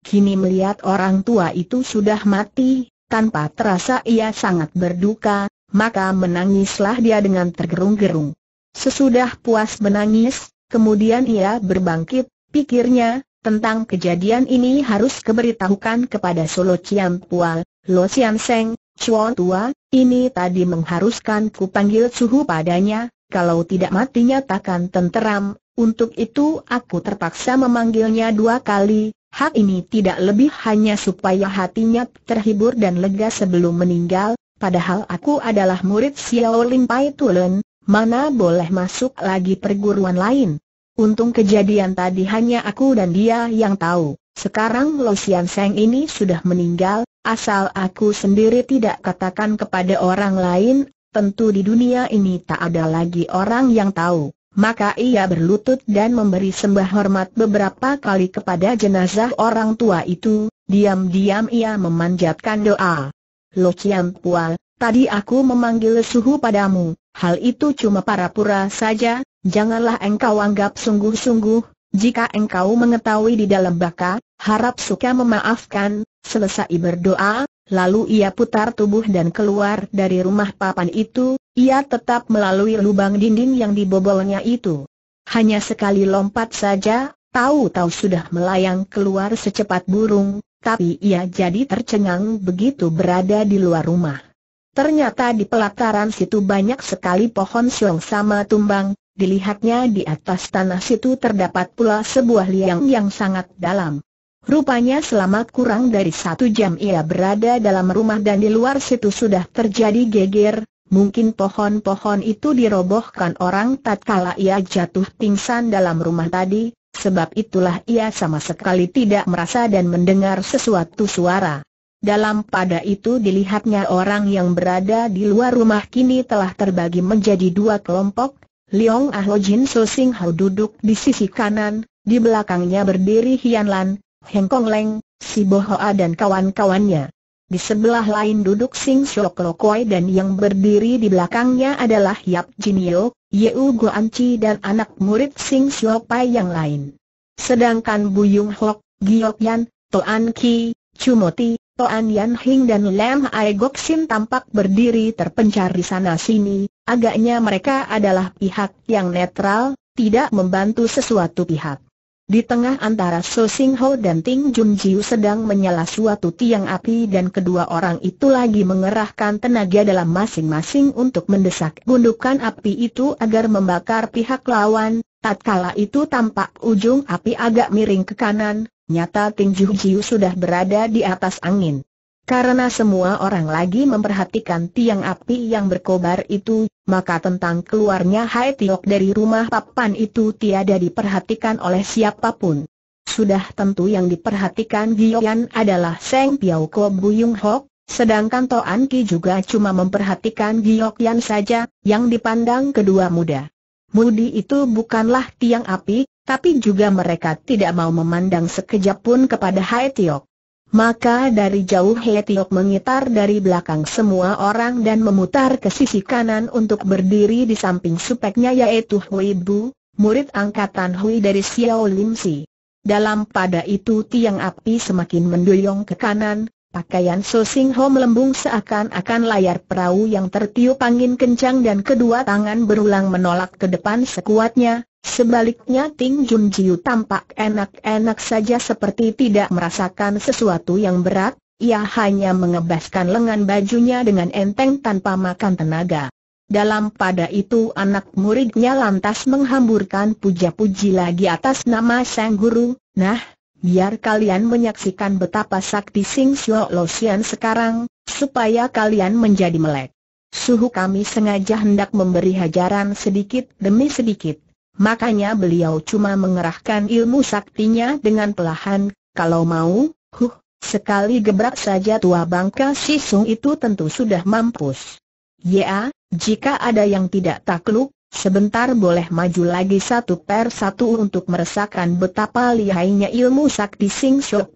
Kini melihat orang tua itu sudah mati, tanpa terasa ia sangat berduka, maka menangislah dia dengan tergerung-gerung. Sesudah puas menangis, Kemudian ia berbangkit, pikirnya, tentang kejadian ini harus keberitahukan kepada Solo Ciam Pual, Lo Ciam Seng, Chuan Tua, ini tadi mengharuskan ku panggil suhu padanya, kalau tidak matinya takkan tenteram, untuk itu aku terpaksa memanggilnya dua kali, hak ini tidak lebih hanya supaya hatinya terhibur dan lega sebelum meninggal, padahal aku adalah murid Xiao Ling Pai Tulen, mana boleh masuk lagi perguruan lain. Untung kejadian tadi hanya aku dan dia yang tahu. Sekarang Lo Sian Seng ini sudah meninggal, asal aku sendiri tidak katakan kepada orang lain, tentu di dunia ini tak ada lagi orang yang tahu. Maka ia berlutut dan memberi sembah hormat beberapa kali kepada jenazah orang tua itu, diam-diam ia memanjatkan doa. Lo Cian Pual, tadi aku memanggil suhu padamu, Hal itu cuma para pura saja, janganlah engkau anggap sungguh-sungguh, jika engkau mengetahui di dalam baka, harap suka memaafkan, selesai berdoa, lalu ia putar tubuh dan keluar dari rumah papan itu, ia tetap melalui lubang dinding yang dibobolnya itu. Hanya sekali lompat saja, tahu-tahu sudah melayang keluar secepat burung, tapi ia jadi tercengang begitu berada di luar rumah. Ternyata di pelataran situ banyak sekali pohon siung sama tumbang, dilihatnya di atas tanah situ terdapat pula sebuah liang yang sangat dalam. Rupanya selama kurang dari satu jam ia berada dalam rumah dan di luar situ sudah terjadi geger, mungkin pohon-pohon itu dirobohkan orang tatkala ia jatuh pingsan dalam rumah tadi, sebab itulah ia sama sekali tidak merasa dan mendengar sesuatu suara. Dalam pada itu dilihatnya orang yang berada di luar rumah kini telah terbagi menjadi dua kelompok, Leong Ah Lo Jin So Sing Hao duduk di sisi kanan, di belakangnya berdiri Hian Lan, Heng Kong Leng, Si Bo Hoa dan kawan-kawannya. Di sebelah lain duduk Sing Shok Lo Koi dan yang berdiri di belakangnya adalah Yap Jin Yeo, Yeu Guan Chi dan anak murid Sing Shok Pai yang lain. Sedangkan Buyung Hok, Giok Yan, Toan Ki, Chu Ti, Toan Yan Hing dan Lam Ae Gok Sin tampak berdiri terpencar di sana-sini, agaknya mereka adalah pihak yang netral, tidak membantu sesuatu pihak. Di tengah antara So Sing Ho dan Ting Jun Jiu sedang menyala suatu tiang api dan kedua orang itu lagi mengerahkan tenaga dalam masing-masing untuk mendesak gundukan api itu agar membakar pihak lawan, tatkala itu tampak ujung api agak miring ke kanan, nyata Ting Jiu Jiu sudah berada di atas angin. Karena semua orang lagi memperhatikan tiang api yang berkobar itu, maka tentang keluarnya Hai Tiok dari rumah papan itu tiada diperhatikan oleh siapapun. Sudah tentu yang diperhatikan Giyan adalah Seng Piao Ko Buyung Hok, sedangkan Toan Ki juga cuma memperhatikan Giok saja, yang dipandang kedua muda. Mudi itu bukanlah tiang api, tapi juga mereka tidak mau memandang sekejap pun kepada Hai Tiok. Maka dari jauh Hai Tiok mengitar dari belakang semua orang dan memutar ke sisi kanan untuk berdiri di samping supeknya yaitu Hui Bu, murid angkatan Hui dari Xiao Lim Si. Dalam pada itu tiang api semakin mendoyong ke kanan, Pakaian So Sing Ho melembung seakan-akan layar perahu yang tertiup angin kencang dan kedua tangan berulang menolak ke depan sekuatnya, Sebaliknya Ting Jun Jiu tampak enak-enak saja seperti tidak merasakan sesuatu yang berat, ia hanya mengebaskan lengan bajunya dengan enteng tanpa makan tenaga. Dalam pada itu anak muridnya lantas menghamburkan puja-puji lagi atas nama Sang Guru, nah, biar kalian menyaksikan betapa sakti Sing Sio Lo Xian sekarang, supaya kalian menjadi melek. Suhu kami sengaja hendak memberi hajaran sedikit demi sedikit. Makanya beliau cuma mengerahkan ilmu saktinya dengan pelahan, kalau mau, huh, sekali gebrak saja tua bangka Sisung itu tentu sudah mampus. Ya, jika ada yang tidak takluk, sebentar boleh maju lagi satu per satu untuk meresahkan betapa lihainya ilmu sakti Sing Shok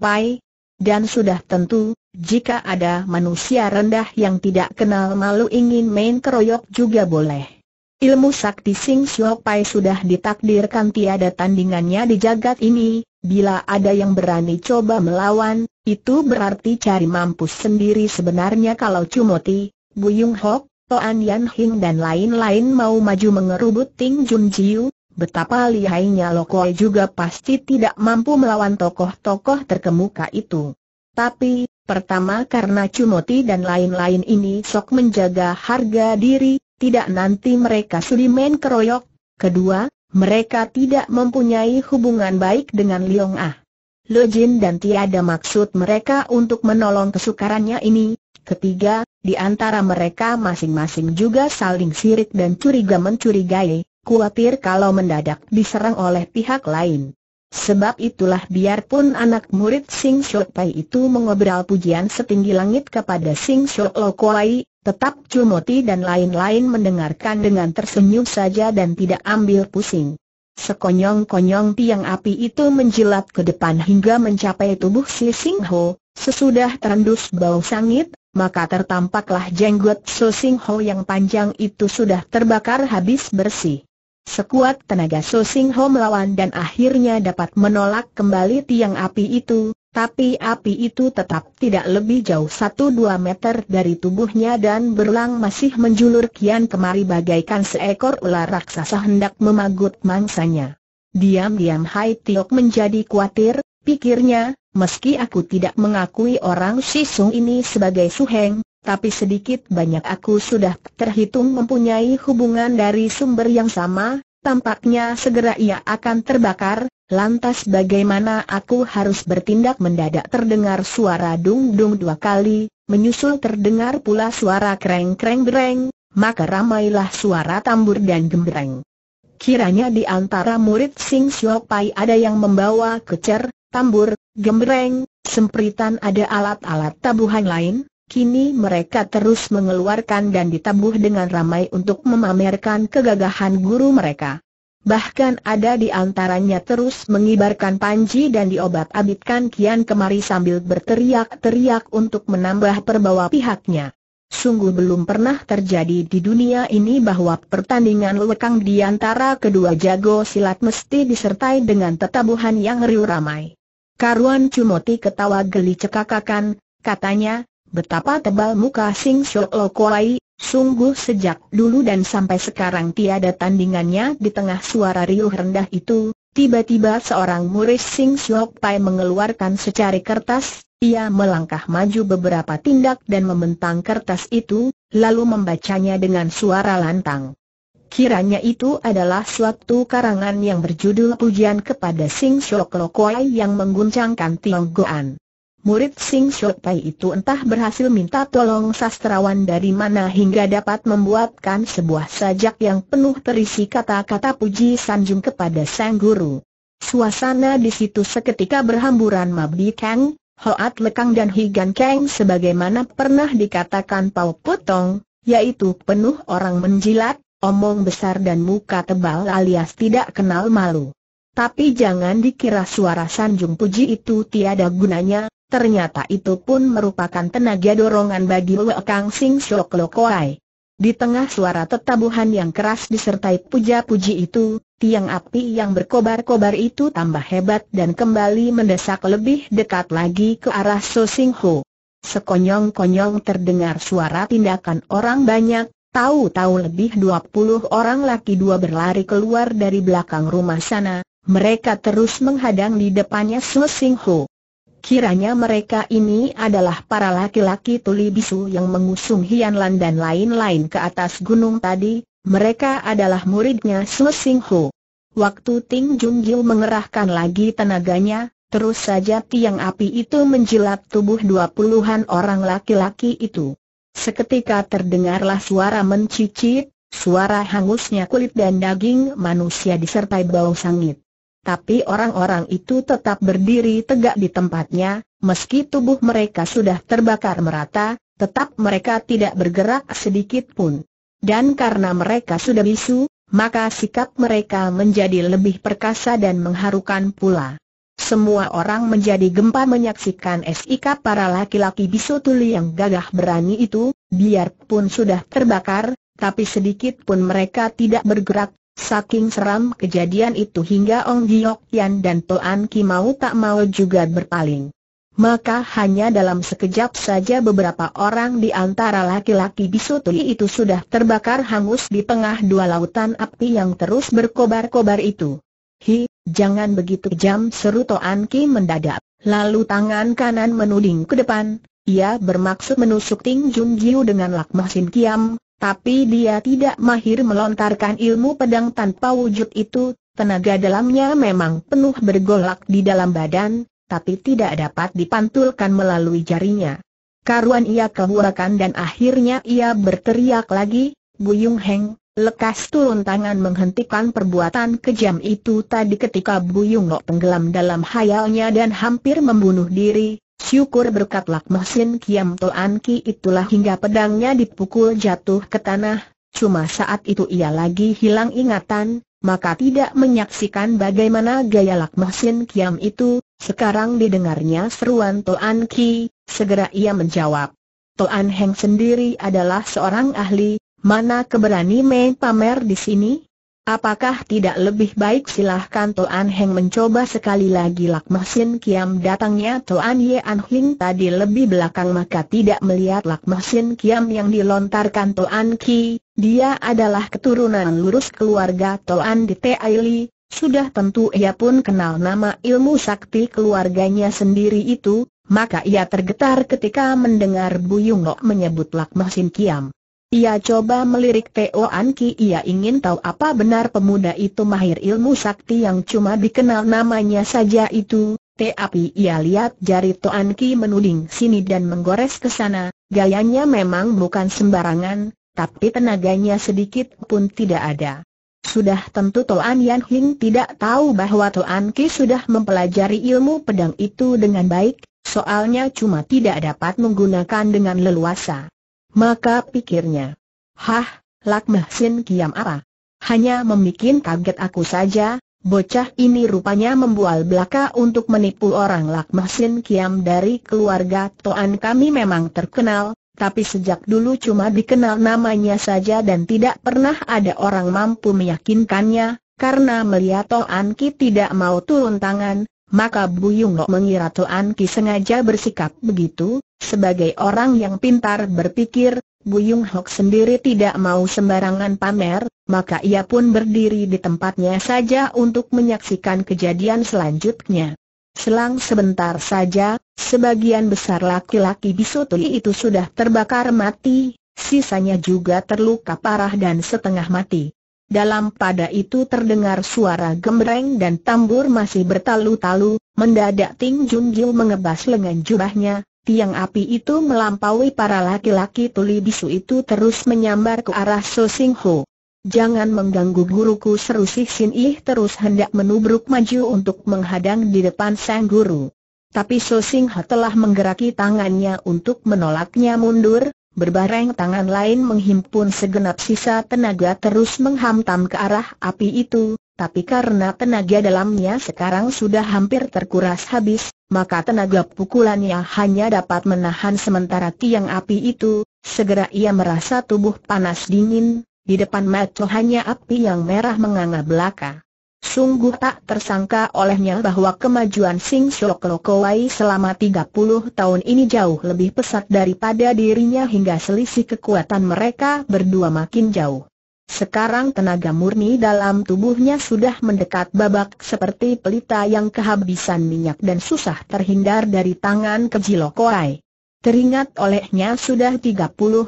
Dan sudah tentu, jika ada manusia rendah yang tidak kenal malu ingin main keroyok juga boleh. Ilmu sakti Sing Siok Pai sudah ditakdirkan tiada tandingannya di jagat ini, bila ada yang berani coba melawan, itu berarti cari mampus sendiri sebenarnya kalau Cumoti, Buyung Hok, Toan Yan Hing dan lain-lain mau maju mengerubut Ting Jun Jiu, betapa lihainya Lokoi juga pasti tidak mampu melawan tokoh-tokoh terkemuka itu. Tapi, pertama karena Cumoti dan lain-lain ini sok menjaga harga diri, tidak nanti mereka sudi main keroyok. Kedua, mereka tidak mempunyai hubungan baik dengan Liong Ah. Lo Jin dan tiada maksud mereka untuk menolong kesukarannya ini. Ketiga, di antara mereka masing-masing juga saling sirik dan curiga mencurigai, khawatir kalau mendadak diserang oleh pihak lain. Sebab itulah biarpun anak murid Sing Shok Pai itu mengobrol pujian setinggi langit kepada Sing Shok Lo Kuai, tetap Cumoti dan lain-lain mendengarkan dengan tersenyum saja dan tidak ambil pusing. Sekonyong-konyong tiang api itu menjilat ke depan hingga mencapai tubuh si Sing Ho, sesudah terendus bau sangit, maka tertampaklah jenggot So Sing Ho yang panjang itu sudah terbakar habis bersih. Sekuat tenaga Sosing Ho melawan dan akhirnya dapat menolak kembali tiang api itu, tapi api itu tetap tidak lebih jauh 1-2 meter dari tubuhnya dan berlang masih menjulur kian kemari bagaikan seekor ular raksasa hendak memagut mangsanya. Diam-diam Hai Tiok menjadi khawatir, pikirnya, meski aku tidak mengakui orang Sisung ini sebagai suheng, tapi sedikit banyak aku sudah terhitung mempunyai hubungan dari sumber yang sama, tampaknya segera ia akan terbakar, lantas bagaimana aku harus bertindak mendadak terdengar suara dung-dung dua kali, menyusul terdengar pula suara kreng-kreng-breng, maka ramailah suara tambur dan gembreng. Kiranya di antara murid Sing Siok Pai ada yang membawa kecer, tambur, gembreng, sempritan ada alat-alat tabuhan lain, Kini mereka terus mengeluarkan dan ditabuh dengan ramai untuk memamerkan kegagahan guru mereka. Bahkan ada di antaranya terus mengibarkan panji dan diobat-abitkan kian kemari sambil berteriak-teriak untuk menambah perbawa pihaknya. Sungguh belum pernah terjadi di dunia ini bahwa pertandingan lekang di antara kedua jago silat mesti disertai dengan tetabuhan yang riuh ramai. Karuan Cumoti ketawa geli cekakakan, katanya, betapa tebal muka Sing Shok Lo Kuai, sungguh sejak dulu dan sampai sekarang tiada tandingannya di tengah suara riuh rendah itu, tiba-tiba seorang murid Sing Shok Pai mengeluarkan secari kertas, ia melangkah maju beberapa tindak dan membentang kertas itu, lalu membacanya dengan suara lantang. Kiranya itu adalah suatu karangan yang berjudul Pujian kepada Sing Shok Lo Kuai yang mengguncangkan Tionggoan. Murid Sing Pai itu entah berhasil minta tolong sastrawan dari mana hingga dapat membuatkan sebuah sajak yang penuh terisi kata-kata puji sanjung kepada sang guru. Suasana di situ seketika berhamburan Mabdi Kang, Hoat Lekang dan Higan Kang sebagaimana pernah dikatakan Pau Potong, yaitu penuh orang menjilat, omong besar dan muka tebal alias tidak kenal malu. Tapi jangan dikira suara sanjung puji itu tiada gunanya, ternyata itu pun merupakan tenaga dorongan bagi Wei Kang Sing Sok Lokoai. Di tengah suara tetabuhan yang keras disertai puja-puji itu, tiang api yang berkobar-kobar itu tambah hebat dan kembali mendesak lebih dekat lagi ke arah So Sing Ho. Sekonyong-konyong terdengar suara tindakan orang banyak, tahu-tahu lebih 20 orang laki dua berlari keluar dari belakang rumah sana, mereka terus menghadang di depannya So Sing Ho. Kiranya mereka ini adalah para laki-laki tuli bisu yang mengusung Hianlan dan lain-lain ke atas gunung tadi, mereka adalah muridnya So Sing Ho. Waktu Ting Jung Gil mengerahkan lagi tenaganya, terus saja tiang api itu menjilat tubuh dua puluhan orang laki-laki itu. Seketika terdengarlah suara mencicit, suara hangusnya kulit dan daging manusia disertai bau sangit tapi orang-orang itu tetap berdiri tegak di tempatnya, meski tubuh mereka sudah terbakar merata, tetap mereka tidak bergerak sedikit pun. Dan karena mereka sudah bisu, maka sikap mereka menjadi lebih perkasa dan mengharukan pula. Semua orang menjadi gempa menyaksikan SIK para laki-laki bisu tuli yang gagah berani itu, biarpun sudah terbakar, tapi sedikit pun mereka tidak bergerak, Saking seram kejadian itu hingga Ong Giok Yan dan Toan Ki mau tak mau juga berpaling. Maka hanya dalam sekejap saja beberapa orang di antara laki-laki bisu tuli itu sudah terbakar hangus di tengah dua lautan api yang terus berkobar-kobar itu. Hi, jangan begitu jam seru Toan Ki mendadak. Lalu tangan kanan menuding ke depan, ia bermaksud menusuk Ting Jun Jiu dengan Lakmah Sin Kiam, tapi dia tidak mahir melontarkan ilmu pedang tanpa wujud itu, tenaga dalamnya memang penuh bergolak di dalam badan, tapi tidak dapat dipantulkan melalui jarinya. Karuan ia kehuakan dan akhirnya ia berteriak lagi, Buyung Heng, lekas turun tangan menghentikan perbuatan kejam itu tadi ketika Buyung Nok tenggelam dalam hayalnya dan hampir membunuh diri, Syukur berkat Lak Kiam Toan Ki itulah hingga pedangnya dipukul jatuh ke tanah, cuma saat itu ia lagi hilang ingatan, maka tidak menyaksikan bagaimana gaya Lak Kiam itu, sekarang didengarnya seruan Toan Ki, segera ia menjawab. Toan Heng sendiri adalah seorang ahli, mana keberani main pamer di sini? Apakah tidak lebih baik silahkan tuan Heng mencoba sekali lagi Lakmah Kiam datangnya Toan Yean Hing tadi lebih belakang maka tidak melihat Lakmah Kiam yang dilontarkan tuan Ki, dia adalah keturunan lurus keluarga tuan di li. sudah tentu ia pun kenal nama ilmu sakti keluarganya sendiri itu, maka ia tergetar ketika mendengar bu yung Nok menyebut Lakmah Kiam. Ia coba melirik Teo Anki ia ingin tahu apa benar pemuda itu mahir ilmu sakti yang cuma dikenal namanya saja itu, tapi ia lihat jari To Anki menuding sini dan menggores ke sana, gayanya memang bukan sembarangan, tapi tenaganya sedikit pun tidak ada. Sudah tentu Toan Yan Hing tidak tahu bahwa Toan Ki sudah mempelajari ilmu pedang itu dengan baik, soalnya cuma tidak dapat menggunakan dengan leluasa. Maka pikirnya, hah, Lakmah Sin Kiam apa? Hanya membuat kaget aku saja, bocah ini rupanya membual belaka untuk menipu orang Lakmah Sin Kiam dari keluarga Toan kami memang terkenal, tapi sejak dulu cuma dikenal namanya saja dan tidak pernah ada orang mampu meyakinkannya, karena melihat Toan Ki tidak mau turun tangan, maka Buyung Nok mengira Tuan Ki sengaja bersikap begitu, sebagai orang yang pintar berpikir, Buyung Hok sendiri tidak mau sembarangan pamer, maka ia pun berdiri di tempatnya saja untuk menyaksikan kejadian selanjutnya. Selang sebentar saja, sebagian besar laki-laki bisutui itu sudah terbakar mati, sisanya juga terluka parah dan setengah mati. Dalam pada itu terdengar suara gemereng dan tambur masih bertalu-talu, mendadak Ting Jun Gil mengebas lengan jubahnya, tiang api itu melampaui para laki-laki tuli bisu itu terus menyambar ke arah So Sing Ho. Jangan mengganggu guruku seru Sih Sin Ih terus hendak menubruk maju untuk menghadang di depan sang guru. Tapi So Sing Ho telah menggeraki tangannya untuk menolaknya mundur, Berbareng tangan lain menghimpun segenap sisa tenaga terus menghantam ke arah api itu, tapi karena tenaga dalamnya sekarang sudah hampir terkuras habis, maka tenaga pukulannya hanya dapat menahan sementara tiang api itu, segera ia merasa tubuh panas dingin, di depan mata hanya api yang merah menganga belaka. Sungguh tak tersangka olehnya bahwa kemajuan Sing Sok Lokowai selama 30 tahun ini jauh lebih pesat daripada dirinya hingga selisih kekuatan mereka berdua makin jauh. Sekarang tenaga murni dalam tubuhnya sudah mendekat babak seperti pelita yang kehabisan minyak dan susah terhindar dari tangan keji Lokowai. Teringat olehnya sudah 30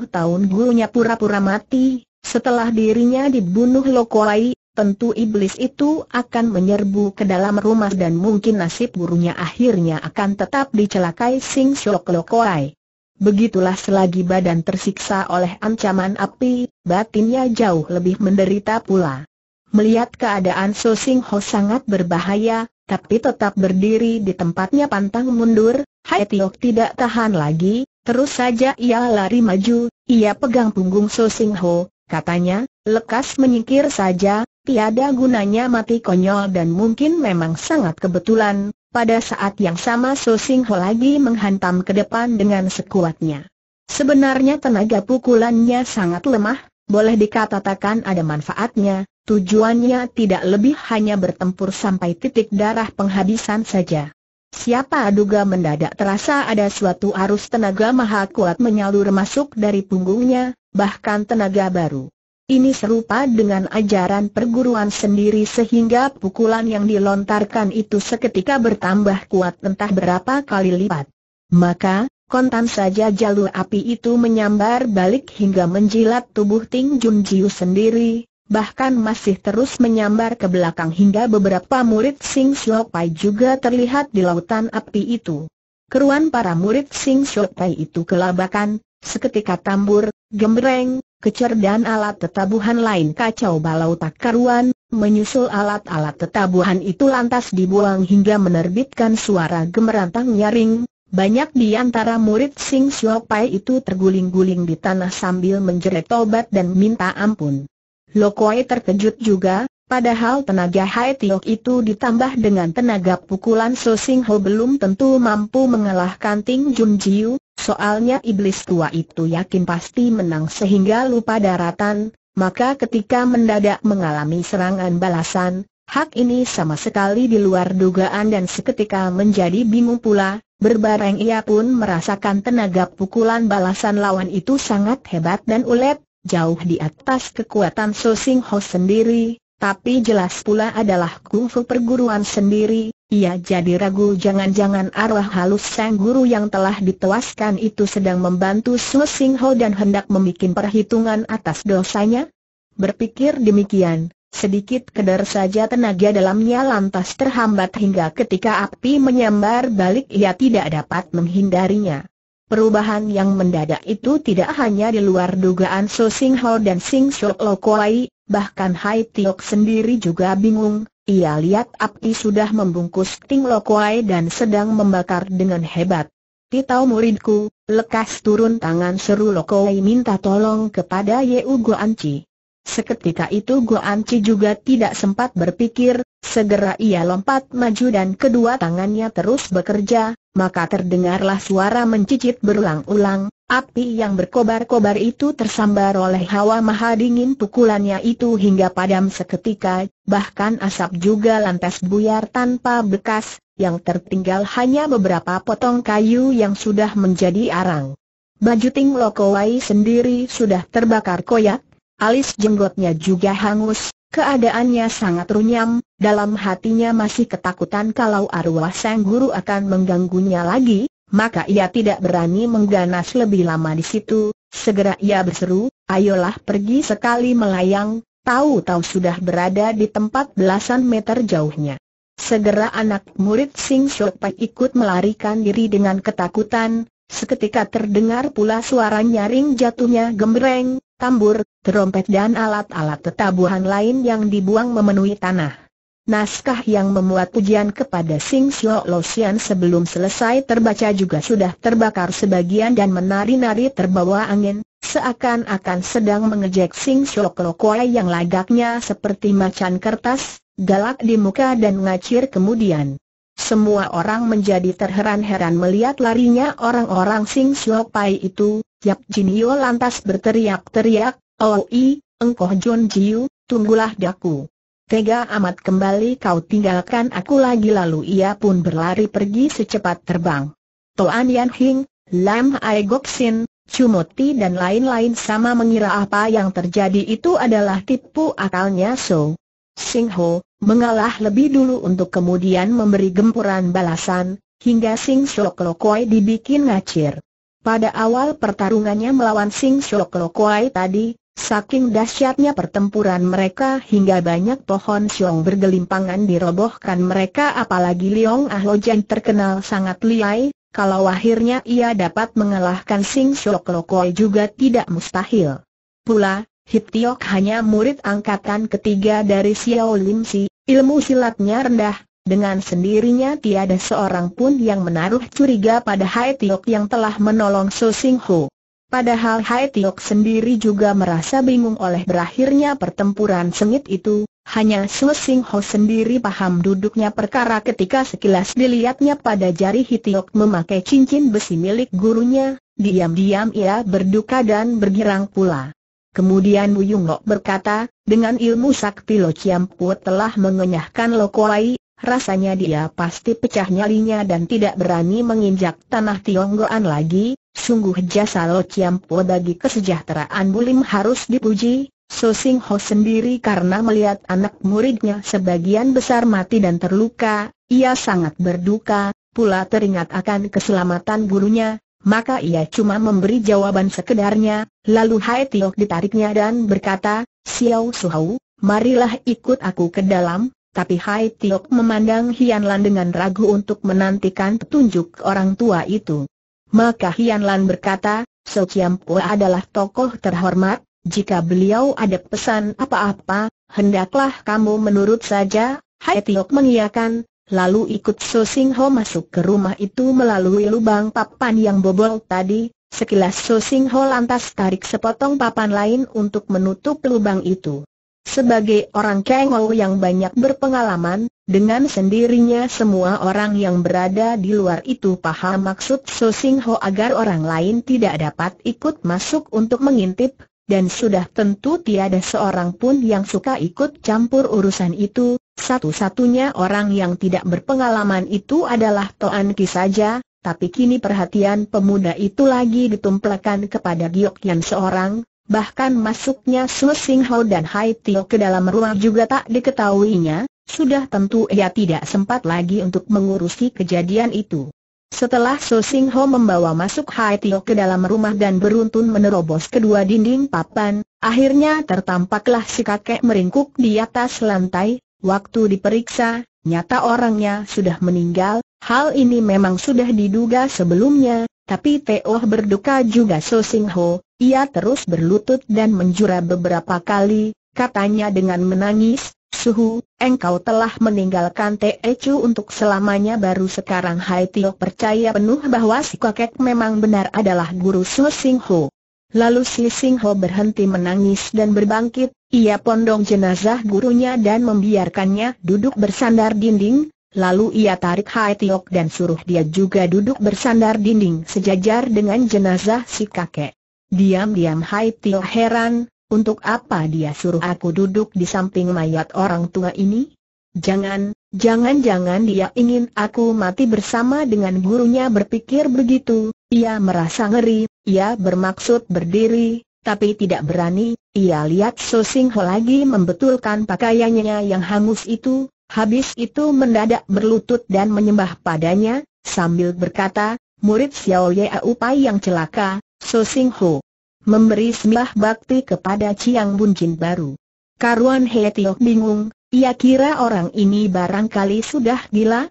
tahun gurunya pura-pura mati, setelah dirinya dibunuh Lokoai, tentu iblis itu akan menyerbu ke dalam rumah dan mungkin nasib burunya akhirnya akan tetap dicelakai Sing Syok Lokoai. Begitulah selagi badan tersiksa oleh ancaman api, batinnya jauh lebih menderita pula. Melihat keadaan So Sing Ho sangat berbahaya, tapi tetap berdiri di tempatnya pantang mundur, Hai Tiok tidak tahan lagi, terus saja ia lari maju, ia pegang punggung So Sing Ho, katanya, lekas menyingkir saja, Tiada gunanya mati konyol dan mungkin memang sangat kebetulan, pada saat yang sama So Sing Ho lagi menghantam ke depan dengan sekuatnya. Sebenarnya tenaga pukulannya sangat lemah, boleh dikatakan ada manfaatnya, tujuannya tidak lebih hanya bertempur sampai titik darah penghabisan saja. Siapa aduga mendadak terasa ada suatu arus tenaga maha kuat menyalur masuk dari punggungnya, bahkan tenaga baru. Ini serupa dengan ajaran perguruan sendiri sehingga pukulan yang dilontarkan itu seketika bertambah kuat entah berapa kali lipat. Maka, kontan saja jalur api itu menyambar balik hingga menjilat tubuh Ting Jun Jiu sendiri, bahkan masih terus menyambar ke belakang hingga beberapa murid Sing Siu Pai juga terlihat di lautan api itu. Keruan para murid Sing Siu Pai itu kelabakan, seketika tambur, gembreng, kecer dan alat tetabuhan lain kacau balau tak karuan, menyusul alat-alat tetabuhan itu lantas dibuang hingga menerbitkan suara gemerantang nyaring, banyak di antara murid Sing Siopai itu terguling-guling di tanah sambil menjerit tobat dan minta ampun. Lokoi terkejut juga, padahal tenaga Hai Tiok itu ditambah dengan tenaga pukulan So Sing Ho belum tentu mampu mengalahkan Ting Jun Jiu, Soalnya iblis tua itu yakin pasti menang sehingga lupa daratan, maka ketika mendadak mengalami serangan balasan, hak ini sama sekali di luar dugaan dan seketika menjadi bingung pula, berbareng ia pun merasakan tenaga pukulan balasan lawan itu sangat hebat dan ulet, jauh di atas kekuatan So Sing Ho sendiri, tapi jelas pula adalah kungfu perguruan sendiri, ia jadi ragu jangan-jangan arwah halus sang guru yang telah ditewaskan itu sedang membantu Su Sing Ho dan hendak membuat perhitungan atas dosanya? Berpikir demikian, sedikit kedar saja tenaga dalamnya lantas terhambat hingga ketika api menyambar balik ia tidak dapat menghindarinya. Perubahan yang mendadak itu tidak hanya di luar dugaan Su Sing Ho dan Sing Shok Lo Kuai, bahkan Hai Tiok sendiri juga bingung, ia lihat api sudah membungkus Ting Lokuai dan sedang membakar dengan hebat. Titau muridku, lekas turun tangan seru Lokuai minta tolong kepada Yeu Guanci. Seketika itu Guanci juga tidak sempat berpikir, Segera ia lompat maju dan kedua tangannya terus bekerja, maka terdengarlah suara mencicit berulang-ulang, api yang berkobar-kobar itu tersambar oleh hawa maha dingin pukulannya itu hingga padam seketika, bahkan asap juga lantas buyar tanpa bekas, yang tertinggal hanya beberapa potong kayu yang sudah menjadi arang. Baju Ting Lokowai sendiri sudah terbakar koyak, alis jenggotnya juga hangus, keadaannya sangat runyam, dalam hatinya masih ketakutan kalau arwah sang guru akan mengganggunya lagi, maka ia tidak berani mengganas lebih lama di situ, segera ia berseru, ayolah pergi sekali melayang, tahu-tahu sudah berada di tempat belasan meter jauhnya. Segera anak murid Sing Shopai ikut melarikan diri dengan ketakutan, seketika terdengar pula suara nyaring jatuhnya gembreng, tambur, terompet dan alat-alat tetabuhan lain yang dibuang memenuhi tanah. Naskah yang memuat pujian kepada Sing Sio Lo Sian sebelum selesai terbaca juga sudah terbakar sebagian dan menari-nari terbawa angin, seakan-akan sedang mengejek Sing Sio Lo yang lagaknya seperti macan kertas, galak di muka dan ngacir kemudian. Semua orang menjadi terheran-heran melihat larinya orang-orang Sing Sio Pai itu, Yap Jin Yo lantas berteriak-teriak, Oh Oi, engkau Jun Jiu, tunggulah daku. Tega amat kembali kau tinggalkan aku lagi lalu ia pun berlari pergi secepat terbang. Toan Yan Hing, Lam Ai Gok Sin, Cumoti dan lain-lain sama mengira apa yang terjadi itu adalah tipu akalnya So. Sing Ho, mengalah lebih dulu untuk kemudian memberi gempuran balasan, hingga Sing Shok Kwai dibikin ngacir. Pada awal pertarungannya melawan Sing Shok Kwai tadi, Saking dahsyatnya pertempuran mereka hingga banyak pohon siong bergelimpangan dirobohkan mereka apalagi Liong Ahlojan terkenal sangat liai, kalau akhirnya ia dapat mengalahkan Sing Siok Lokoi juga tidak mustahil. Pula, Hip Tiok hanya murid angkatan ketiga dari Xiao Lim Si, ilmu silatnya rendah, dengan sendirinya tiada seorang pun yang menaruh curiga pada Hai Tiok yang telah menolong So Sing Ho. Padahal Hai Tiok sendiri juga merasa bingung oleh berakhirnya pertempuran sengit itu, hanya Su Sing Ho sendiri paham duduknya perkara ketika sekilas dilihatnya pada jari Hitiok memakai cincin besi milik gurunya, diam-diam ia berduka dan bergirang pula. Kemudian Wuyung Lok berkata, dengan ilmu sakti Lo Chiam Pu telah mengenyahkan Lo Kuai, Rasanya dia pasti pecah nyalinya dan tidak berani menginjak tanah Tionggoan lagi, sungguh jasa Lo Chiampo bagi kesejahteraan Bulim harus dipuji, So Sing Ho sendiri karena melihat anak muridnya sebagian besar mati dan terluka, ia sangat berduka, pula teringat akan keselamatan gurunya, maka ia cuma memberi jawaban sekedarnya, lalu Hai Tiok ditariknya dan berkata, Xiao Suhau, marilah ikut aku ke dalam, tapi Hai Tiok memandang Hian Lan dengan ragu untuk menantikan petunjuk orang tua itu. Maka Hian Lan berkata, So Chiam Pua adalah tokoh terhormat, jika beliau ada pesan apa-apa, hendaklah kamu menurut saja, Hai Tiok mengiakan, lalu ikut So Sing Ho masuk ke rumah itu melalui lubang papan yang bobol tadi, sekilas So Sing Ho lantas tarik sepotong papan lain untuk menutup lubang itu. Sebagai orang Kengou yang banyak berpengalaman, dengan sendirinya semua orang yang berada di luar itu paham maksud So Sing Ho agar orang lain tidak dapat ikut masuk untuk mengintip, dan sudah tentu tiada seorang pun yang suka ikut campur urusan itu, satu-satunya orang yang tidak berpengalaman itu adalah Toan Ki saja, tapi kini perhatian pemuda itu lagi ditumplakan kepada Giok Yan seorang, bahkan masuknya Su Sing Ho dan Hai Tio ke dalam ruang juga tak diketahuinya, sudah tentu ia tidak sempat lagi untuk mengurusi kejadian itu. Setelah So Sing Ho membawa masuk Hai Tio ke dalam rumah dan beruntun menerobos kedua dinding papan, akhirnya tertampaklah si kakek meringkuk di atas lantai, waktu diperiksa, nyata orangnya sudah meninggal, hal ini memang sudah diduga sebelumnya, tapi Teoh berduka juga So Sing Ho, ia terus berlutut dan menjura beberapa kali, katanya dengan menangis, Suhu, engkau telah meninggalkan Teo Chu untuk selamanya baru sekarang Hai Tio percaya penuh bahwa si kakek memang benar adalah guru So Sing Ho. Lalu Si Sing Ho berhenti menangis dan berbangkit, ia pondong jenazah gurunya dan membiarkannya duduk bersandar dinding, Lalu ia tarik Hai Tiok dan suruh dia juga duduk bersandar dinding sejajar dengan jenazah si kakek. Diam-diam Hai Tiok heran, untuk apa dia suruh aku duduk di samping mayat orang tua ini? Jangan, jangan-jangan dia ingin aku mati bersama dengan gurunya berpikir begitu, ia merasa ngeri, ia bermaksud berdiri, tapi tidak berani, ia lihat Sing Ho lagi membetulkan pakaiannya yang hangus itu, Habis itu mendadak berlutut dan menyembah padanya, sambil berkata, murid Xiao Ye Pai yang celaka, So Sing Ho. Memberi sembah bakti kepada Chiang Bun Jin baru. Karuan He Tio bingung, ia kira orang ini barangkali sudah gila.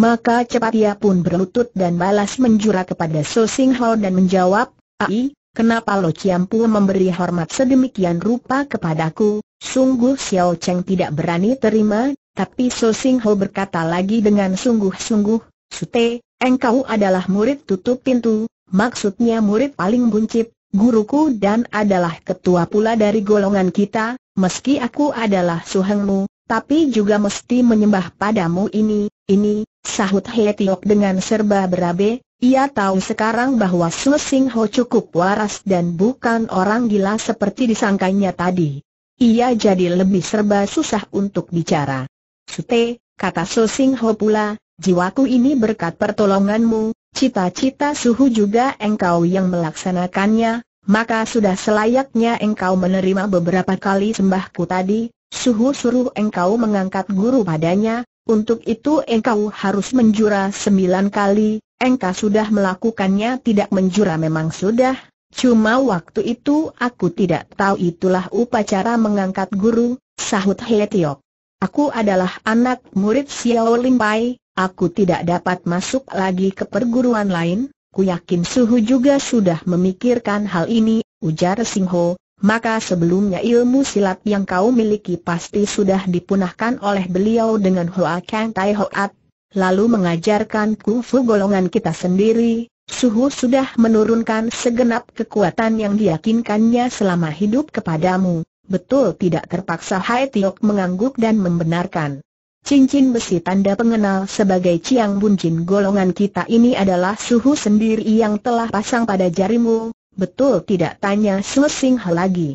Maka cepat ia pun berlutut dan balas menjura kepada So Sing Ho dan menjawab, Ai, kenapa Lo Ciampu memberi hormat sedemikian rupa kepadaku? Sungguh Xiao Cheng tidak berani terima tapi So Sing Ho berkata lagi dengan sungguh-sungguh, Sute, engkau adalah murid tutup pintu, maksudnya murid paling buncit, guruku dan adalah ketua pula dari golongan kita, meski aku adalah suhengmu, tapi juga mesti menyembah padamu ini, ini, sahut He Tiok dengan serba berabe, ia tahu sekarang bahwa So Sing Ho cukup waras dan bukan orang gila seperti disangkanya tadi. Ia jadi lebih serba susah untuk bicara. Sute, kata Ho pula, jiwaku ini berkat pertolonganmu, cita-cita suhu juga engkau yang melaksanakannya, maka sudah selayaknya engkau menerima beberapa kali sembahku tadi, suhu suruh engkau mengangkat guru padanya, untuk itu engkau harus menjura sembilan kali, engkau sudah melakukannya tidak menjura memang sudah, cuma waktu itu aku tidak tahu itulah upacara mengangkat guru, sahut Hetiok. Aku adalah anak murid Xiao Limpai, aku tidak dapat masuk lagi ke perguruan lain, ku yakin Suhu juga sudah memikirkan hal ini, ujar Singho, maka sebelumnya ilmu silat yang kau miliki pasti sudah dipunahkan oleh beliau dengan Hoa Kang Tai Hoat, lalu mengajarkan kungfu golongan kita sendiri, Suhu sudah menurunkan segenap kekuatan yang diyakinkannya selama hidup kepadamu. Betul tidak terpaksa Hai Tiok mengangguk dan membenarkan. Cincin besi tanda pengenal sebagai Ciang Jin golongan kita ini adalah suhu sendiri yang telah pasang pada jarimu, betul tidak tanya Su Sing He lagi.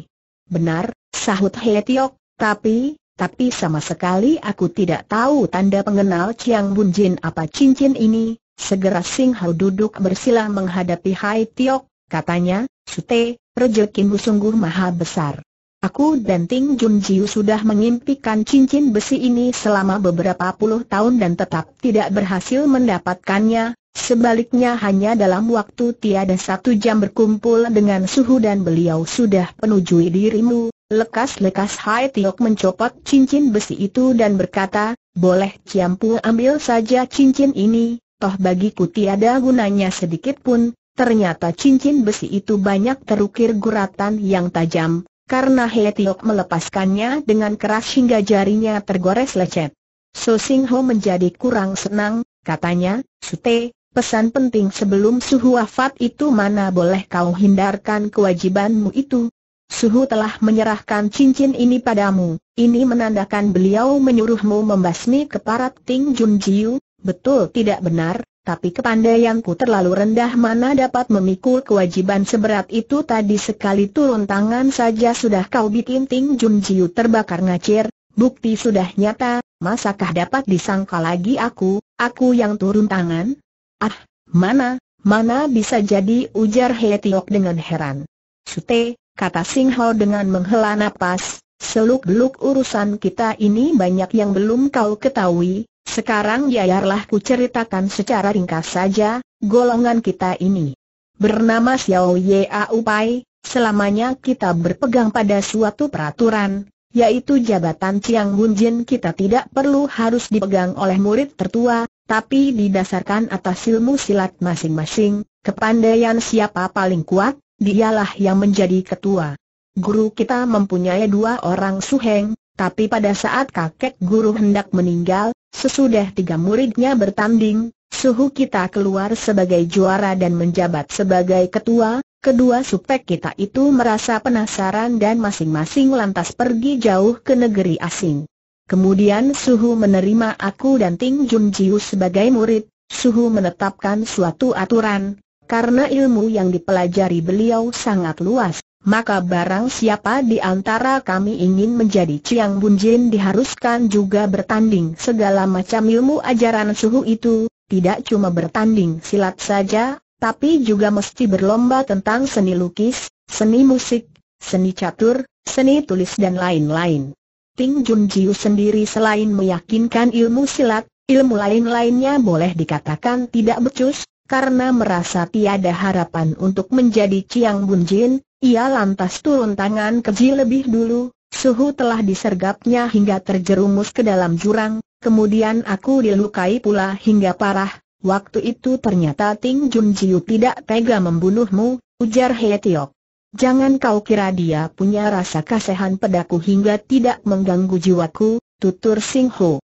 Benar, sahut Hai Tiok, tapi, tapi sama sekali aku tidak tahu tanda pengenal Ciang Jin apa cincin ini. Segera Sing He duduk bersila menghadapi Hai Tiok, katanya, Sute, rejekimu sungguh maha besar. Aku dan Ting Jun Jiu sudah mengimpikan cincin besi ini selama beberapa puluh tahun dan tetap tidak berhasil mendapatkannya, sebaliknya hanya dalam waktu tiada satu jam berkumpul dengan suhu dan beliau sudah penujui dirimu. Lekas-lekas Hai Tiok mencopot cincin besi itu dan berkata, boleh Ciampu ambil saja cincin ini, toh bagiku tiada gunanya sedikit pun. Ternyata cincin besi itu banyak terukir guratan yang tajam, karena Tiok melepaskannya dengan keras hingga jarinya tergores lecet. So Sing Ho menjadi kurang senang, katanya, Sute, pesan penting sebelum suhu wafat itu mana boleh kau hindarkan kewajibanmu itu. Suhu telah menyerahkan cincin ini padamu, ini menandakan beliau menyuruhmu membasmi keparat Ting Jun Jiu, betul tidak benar, tapi kepandaianku terlalu rendah mana dapat memikul kewajiban seberat itu tadi sekali turun tangan saja sudah kau bikin Ting Jun Jiu terbakar ngacir, bukti sudah nyata, masakah dapat disangka lagi aku, aku yang turun tangan? Ah, mana, mana bisa jadi ujar He Tiok dengan heran. Sute, kata Sing Ho dengan menghela napas, Seluk-beluk urusan kita ini banyak yang belum kau ketahui, sekarang biarlah ku ceritakan secara ringkas saja, golongan kita ini. Bernama Xiao Ye Aupai, selamanya kita berpegang pada suatu peraturan, yaitu jabatan Chiang Hun Jin kita tidak perlu harus dipegang oleh murid tertua, tapi didasarkan atas ilmu silat masing-masing, kepandaian siapa paling kuat, dialah yang menjadi ketua. Guru kita mempunyai dua orang suheng, tapi pada saat kakek guru hendak meninggal, sesudah tiga muridnya bertanding, suhu kita keluar sebagai juara dan menjabat sebagai ketua, kedua supek kita itu merasa penasaran dan masing-masing lantas pergi jauh ke negeri asing. Kemudian Suhu menerima aku dan Ting Jun Jiu sebagai murid, Suhu menetapkan suatu aturan, karena ilmu yang dipelajari beliau sangat luas, maka barang siapa di antara kami ingin menjadi Ciang Bunjin diharuskan juga bertanding segala macam ilmu ajaran suhu itu, tidak cuma bertanding silat saja, tapi juga mesti berlomba tentang seni lukis, seni musik, seni catur, seni tulis dan lain-lain. Ting Jun Jiu sendiri selain meyakinkan ilmu silat, ilmu lain-lainnya boleh dikatakan tidak becus, karena merasa tiada harapan untuk menjadi Ciang Bunjin, ia lantas turun tangan keji lebih dulu, suhu telah disergapnya hingga terjerumus ke dalam jurang, kemudian aku dilukai pula hingga parah, waktu itu ternyata Ting Jun Jiu tidak tega membunuhmu, ujar He Tiok. Jangan kau kira dia punya rasa kasihan pedaku hingga tidak mengganggu jiwaku, tutur Sing Ho.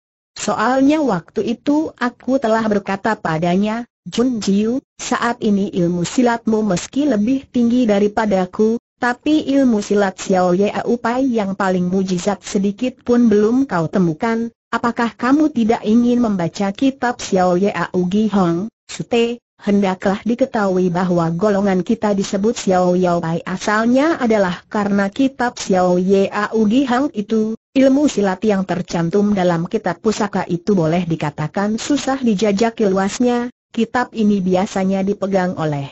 Soalnya waktu itu aku telah berkata padanya, Jun Jiu, saat ini ilmu silatmu meski lebih tinggi daripadaku, tapi ilmu silat Xiao Ye Aupai yang paling mujizat sedikit pun belum kau temukan, apakah kamu tidak ingin membaca kitab Xiao Ye Au Gi Hong, Sute, Hendaklah diketahui bahwa golongan kita disebut Xiao Yao Pai asalnya adalah karena kitab Xiao Ye Ugi Hang itu, Ilmu silat yang tercantum dalam kitab pusaka itu boleh dikatakan susah dijajaki luasnya, kitab ini biasanya dipegang oleh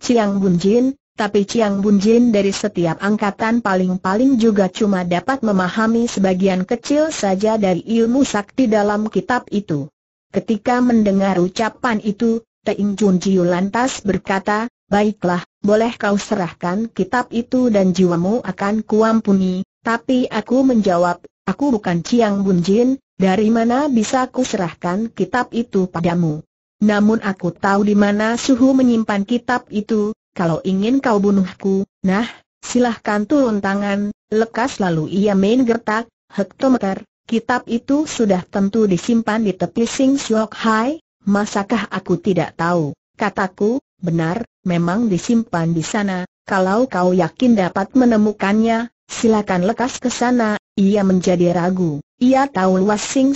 Ciang Bunjin, tapi Ciang Bunjin dari setiap angkatan paling-paling juga cuma dapat memahami sebagian kecil saja dari ilmu sakti dalam kitab itu. Ketika mendengar ucapan itu, Teing Jun Jiu lantas berkata, Baiklah, boleh kau serahkan kitab itu dan jiwamu akan kuampuni, tapi aku menjawab, aku bukan Chiang Bunjin. dari mana bisa kuserahkan serahkan kitab itu padamu? Namun aku tahu di mana suhu menyimpan kitab itu, kalau ingin kau bunuhku, nah, silahkan turun tangan, lekas lalu ia main gertak, hektometer, kitab itu sudah tentu disimpan di tepi Sing Siok Hai, masakah aku tidak tahu, kataku, benar, memang disimpan di sana, kalau kau yakin dapat menemukannya, silakan lekas ke sana, ia menjadi ragu. Ia tahu luas Sing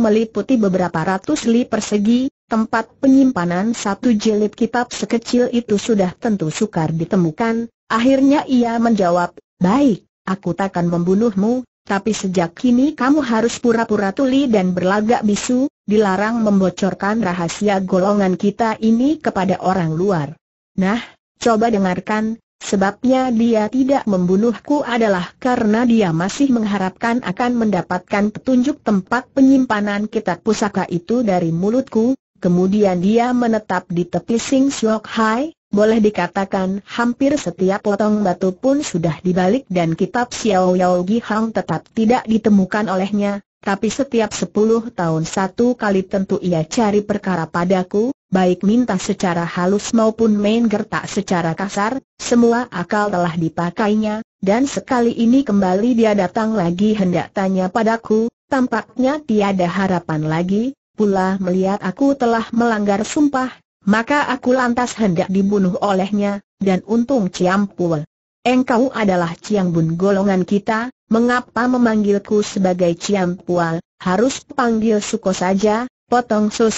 meliputi beberapa ratus li persegi, tempat penyimpanan satu jilid kitab sekecil itu sudah tentu sukar ditemukan, akhirnya ia menjawab, baik, aku takkan membunuhmu, tapi sejak kini kamu harus pura-pura tuli dan berlagak bisu, dilarang membocorkan rahasia golongan kita ini kepada orang luar. Nah, coba dengarkan, Sebabnya dia tidak membunuhku adalah karena dia masih mengharapkan akan mendapatkan petunjuk tempat penyimpanan kitab pusaka itu dari mulutku, kemudian dia menetap di tepi Sing Siok Hai, boleh dikatakan hampir setiap potong batu pun sudah dibalik dan kitab Xiao Yao Gi Hang tetap tidak ditemukan olehnya, tapi setiap 10 tahun satu kali tentu ia cari perkara padaku, baik minta secara halus maupun main gertak secara kasar, semua akal telah dipakainya, dan sekali ini kembali dia datang lagi hendak tanya padaku, tampaknya tiada harapan lagi, pula melihat aku telah melanggar sumpah, maka aku lantas hendak dibunuh olehnya, dan untung Ciampul. Engkau adalah bun golongan kita, mengapa memanggilku sebagai Ciampual, harus panggil Suko saja, potong So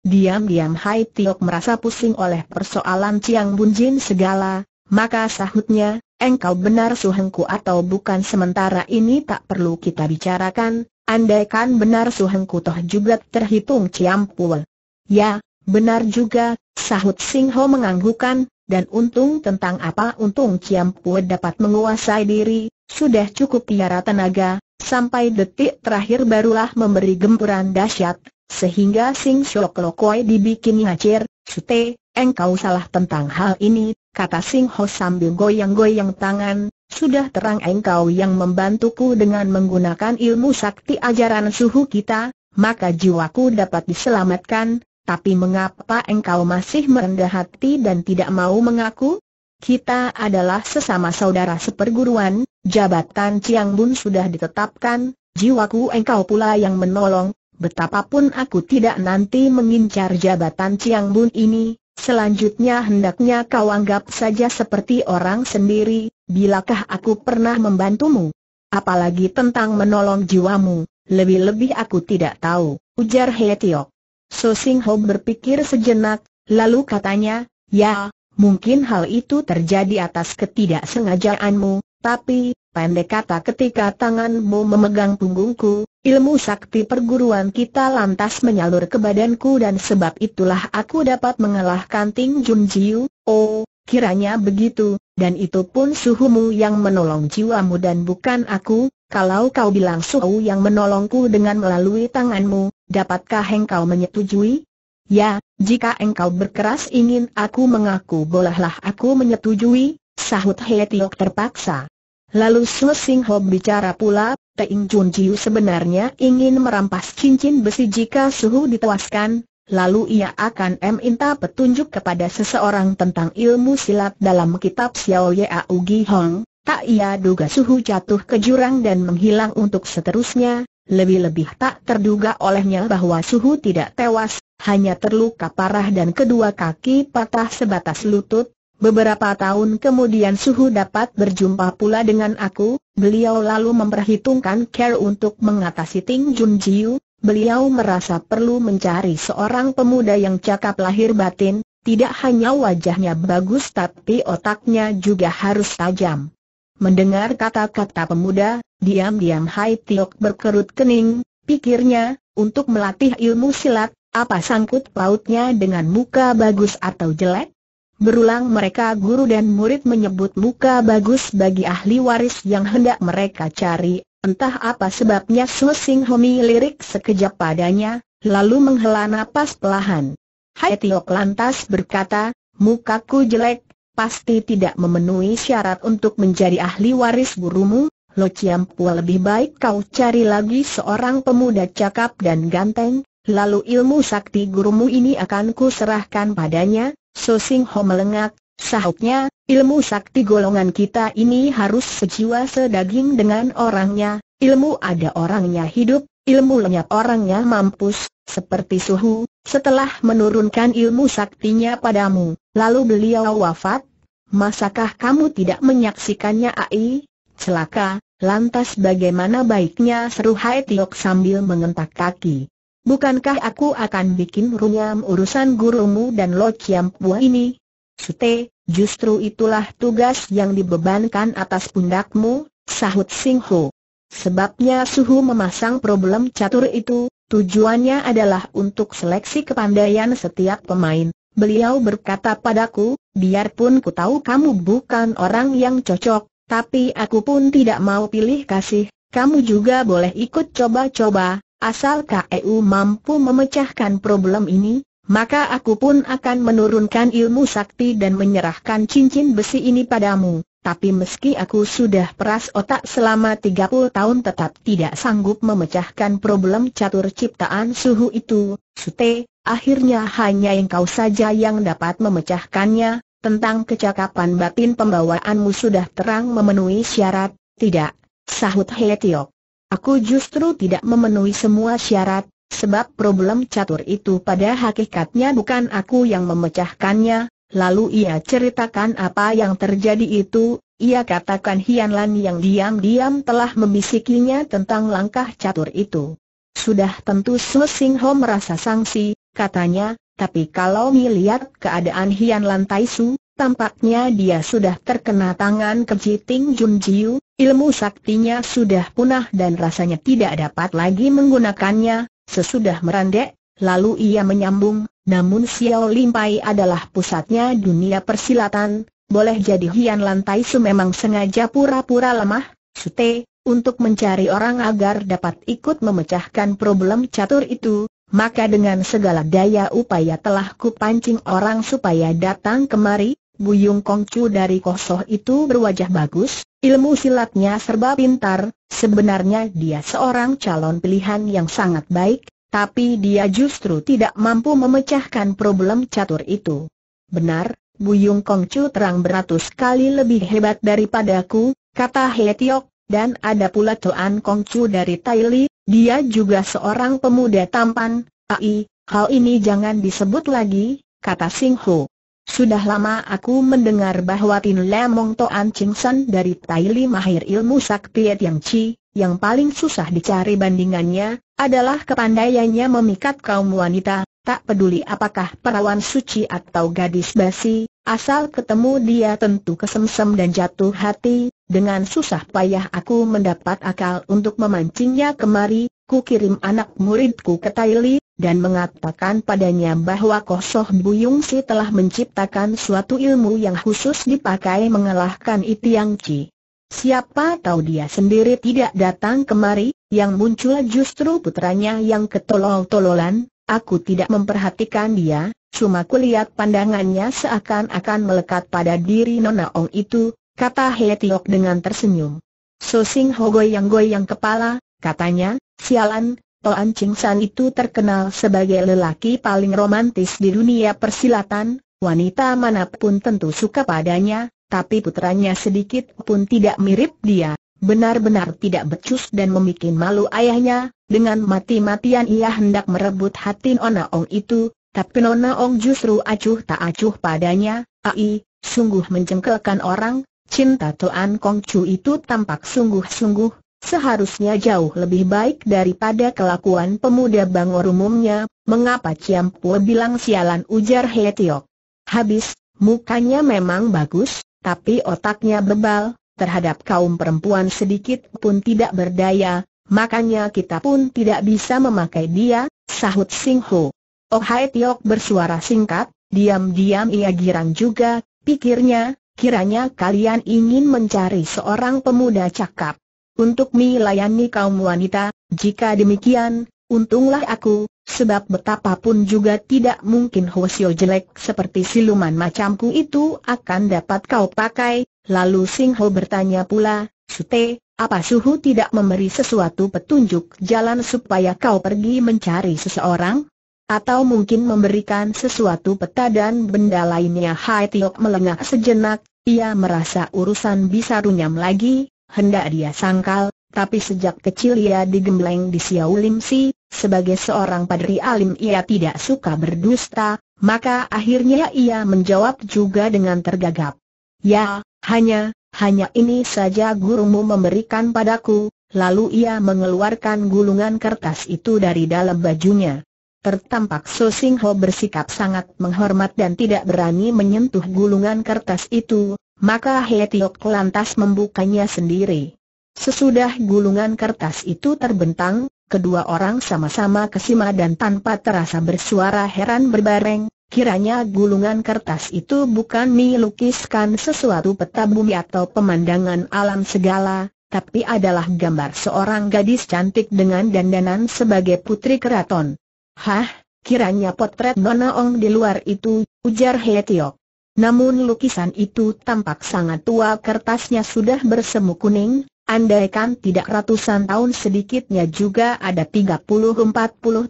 Diam-diam Hai Tiok merasa pusing oleh persoalan Bun Bunjin segala, maka sahutnya, engkau benar suhengku atau bukan sementara ini tak perlu kita bicarakan, andaikan benar suhengku toh juga terhitung Ciang Pul. Ya, benar juga, sahut Sing Ho menganggukan, dan untung tentang apa untung Ciang Pul dapat menguasai diri, sudah cukup tiara tenaga, sampai detik terakhir barulah memberi gempuran dahsyat, sehingga Sing Shok Kui dibikin ngacir, Sute, engkau salah tentang hal ini, kata Sing Ho sambil goyang-goyang tangan, sudah terang engkau yang membantuku dengan menggunakan ilmu sakti ajaran suhu kita, maka jiwaku dapat diselamatkan, tapi mengapa engkau masih merendah hati dan tidak mau mengaku? Kita adalah sesama saudara seperguruan, jabatan Ciang Bun sudah ditetapkan, jiwaku engkau pula yang menolong, betapapun aku tidak nanti mengincar jabatan Ciang Bun ini, selanjutnya hendaknya kau anggap saja seperti orang sendiri, bilakah aku pernah membantumu? Apalagi tentang menolong jiwamu, lebih-lebih aku tidak tahu, ujar He Tiok. So Sing Ho berpikir sejenak, lalu katanya, ya, mungkin hal itu terjadi atas ketidaksengajaanmu, tapi, pendek kata ketika tanganmu memegang punggungku, ilmu sakti perguruan kita lantas menyalur ke badanku dan sebab itulah aku dapat mengalahkan Ting Jun Jiu, oh, kiranya begitu, dan itu pun suhumu yang menolong jiwamu dan bukan aku, kalau kau bilang suhu yang menolongku dengan melalui tanganmu, dapatkah engkau menyetujui? Ya, jika engkau berkeras ingin aku mengaku bolehlah aku menyetujui, sahut He Tiok terpaksa. Lalu Su Sing Ho bicara pula, Teing Jun Jiu sebenarnya ingin merampas cincin besi jika suhu dituaskan, lalu ia akan meminta petunjuk kepada seseorang tentang ilmu silat dalam kitab Xiao Yao Gi Hong, tak ia duga suhu jatuh ke jurang dan menghilang untuk seterusnya, lebih-lebih tak terduga olehnya bahwa suhu tidak tewas, hanya terluka parah dan kedua kaki patah sebatas lutut, Beberapa tahun kemudian Suhu dapat berjumpa pula dengan aku, beliau lalu memperhitungkan care untuk mengatasi Ting Jun Jiu, beliau merasa perlu mencari seorang pemuda yang cakap lahir batin, tidak hanya wajahnya bagus tapi otaknya juga harus tajam. Mendengar kata-kata pemuda, diam-diam Hai Tiok berkerut kening, pikirnya, untuk melatih ilmu silat, apa sangkut pautnya dengan muka bagus atau jelek? Berulang mereka guru dan murid menyebut muka bagus bagi ahli waris yang hendak mereka cari, entah apa sebabnya Su Sing Homi lirik sekejap padanya, lalu menghela napas pelahan. Hai Tiok lantas berkata, mukaku jelek, pasti tidak memenuhi syarat untuk menjadi ahli waris gurumu, Lo Chiam Pua lebih baik kau cari lagi seorang pemuda cakap dan ganteng, lalu ilmu sakti gurumu ini akan kuserahkan padanya, Sosing Sing Ho melengak, sahutnya, ilmu sakti golongan kita ini harus sejiwa sedaging dengan orangnya, ilmu ada orangnya hidup, ilmu lenyap orangnya mampus, seperti suhu, setelah menurunkan ilmu saktinya padamu, lalu beliau wafat, masakah kamu tidak menyaksikannya ai? Celaka, lantas bagaimana baiknya seru Hai Tiok sambil mengentak kaki bukankah aku akan bikin runyam urusan gurumu dan Lo kiam buah ini? Sute, justru itulah tugas yang dibebankan atas pundakmu, sahut Sing Ho. Sebabnya Suhu memasang problem catur itu, tujuannya adalah untuk seleksi kepandaian setiap pemain. Beliau berkata padaku, biarpun ku tahu kamu bukan orang yang cocok, tapi aku pun tidak mau pilih kasih, kamu juga boleh ikut coba-coba, Asal KEU mampu memecahkan problem ini, maka aku pun akan menurunkan ilmu sakti dan menyerahkan cincin besi ini padamu. Tapi meski aku sudah peras otak selama 30 tahun tetap tidak sanggup memecahkan problem catur ciptaan suhu itu, Sute, akhirnya hanya engkau saja yang dapat memecahkannya, tentang kecakapan batin pembawaanmu sudah terang memenuhi syarat, tidak, sahut He Tiok. Aku justru tidak memenuhi semua syarat, sebab problem catur itu pada hakikatnya bukan aku yang memecahkannya, lalu ia ceritakan apa yang terjadi itu, ia katakan Hianlan yang diam-diam telah membisikinya tentang langkah catur itu. Sudah tentu Su Sing Ho merasa sangsi, katanya, tapi kalau melihat keadaan Hianlan Lan Tampaknya dia sudah terkena tangan kejiting Jun Jiu, ilmu saktinya sudah punah dan rasanya tidak dapat lagi menggunakannya, sesudah merandek, lalu ia menyambung, namun Xiao Limpai adalah pusatnya dunia persilatan, boleh jadi Hian Lantai Su memang sengaja pura-pura lemah, Sute, untuk mencari orang agar dapat ikut memecahkan problem catur itu, maka dengan segala daya upaya telah kupancing orang supaya datang kemari, Buyung Kongcu dari Kosoh itu berwajah bagus, ilmu silatnya serba pintar, sebenarnya dia seorang calon pilihan yang sangat baik, tapi dia justru tidak mampu memecahkan problem catur itu. Benar, Buyung Kongcu terang beratus kali lebih hebat daripadaku, kata He Tiok, dan ada pula Kong Kongcu dari Taili, dia juga seorang pemuda tampan, ai, hal ini jangan disebut lagi, kata Sing Ho. Sudah lama aku mendengar bahwa Tin Lemong Toan Ching San dari Tai Li Mahir Ilmu Sakti yang Chi, yang paling susah dicari bandingannya, adalah kepandaiannya memikat kaum wanita, tak peduli apakah perawan suci atau gadis basi, asal ketemu dia tentu kesemsem dan jatuh hati, dengan susah payah aku mendapat akal untuk memancingnya kemari, ku kirim anak muridku ke Li, dan mengatakan padanya bahwa Kosoh Buyung Si telah menciptakan suatu ilmu yang khusus dipakai mengalahkan Itiang Ci. Siapa tahu dia sendiri tidak datang kemari, yang muncul justru putranya yang ketolol-tololan, aku tidak memperhatikan dia, cuma kulihat pandangannya seakan-akan melekat pada diri Nona Ong itu, kata He Tiok dengan tersenyum. So Sing Ho goyang-goyang kepala, katanya, sialan, Toan Ching San itu terkenal sebagai lelaki paling romantis di dunia persilatan, wanita manapun tentu suka padanya, tapi putranya sedikit pun tidak mirip dia. Benar-benar tidak becus dan membuat malu ayahnya, dengan mati-matian ia hendak merebut hati Nona Ong itu, tapi Nona Ong justru acuh tak acuh padanya, ai, sungguh mencengkelkan orang, cinta Toan Kong Chu itu tampak sungguh-sungguh, seharusnya jauh lebih baik daripada kelakuan pemuda bangor umumnya, mengapa Ciampua bilang sialan ujar Hetiok. Habis, mukanya memang bagus, tapi otaknya bebal, terhadap kaum perempuan sedikit pun tidak berdaya, makanya kita pun tidak bisa memakai dia, sahut Sing Ho. Oh Hai bersuara singkat, diam-diam ia girang juga, pikirnya, kiranya kalian ingin mencari seorang pemuda cakap untuk melayani kaum wanita, jika demikian, untunglah aku, sebab betapapun juga tidak mungkin hwasio jelek seperti siluman macamku itu akan dapat kau pakai. Lalu Sing Ho bertanya pula, Sute, apa suhu tidak memberi sesuatu petunjuk jalan supaya kau pergi mencari seseorang? Atau mungkin memberikan sesuatu peta dan benda lainnya Hai Tiok melengah sejenak, ia merasa urusan bisa runyam lagi, hendak dia sangkal, tapi sejak kecil ia digembleng di Xiao Lim Si, sebagai seorang padri alim ia tidak suka berdusta, maka akhirnya ia menjawab juga dengan tergagap. Ya, hanya, hanya ini saja gurumu memberikan padaku, lalu ia mengeluarkan gulungan kertas itu dari dalam bajunya. Tertampak So Sing Ho bersikap sangat menghormat dan tidak berani menyentuh gulungan kertas itu, maka Hetiok lantas membukanya sendiri. Sesudah gulungan kertas itu terbentang, kedua orang sama-sama kesima dan tanpa terasa bersuara heran berbareng, kiranya gulungan kertas itu bukan melukiskan sesuatu peta bumi atau pemandangan alam segala, tapi adalah gambar seorang gadis cantik dengan dandanan sebagai putri keraton. Hah, kiranya potret Nona Ong di luar itu, ujar Hetiok. Namun lukisan itu tampak sangat tua kertasnya sudah bersemu kuning, andaikan tidak ratusan tahun sedikitnya juga ada 30-40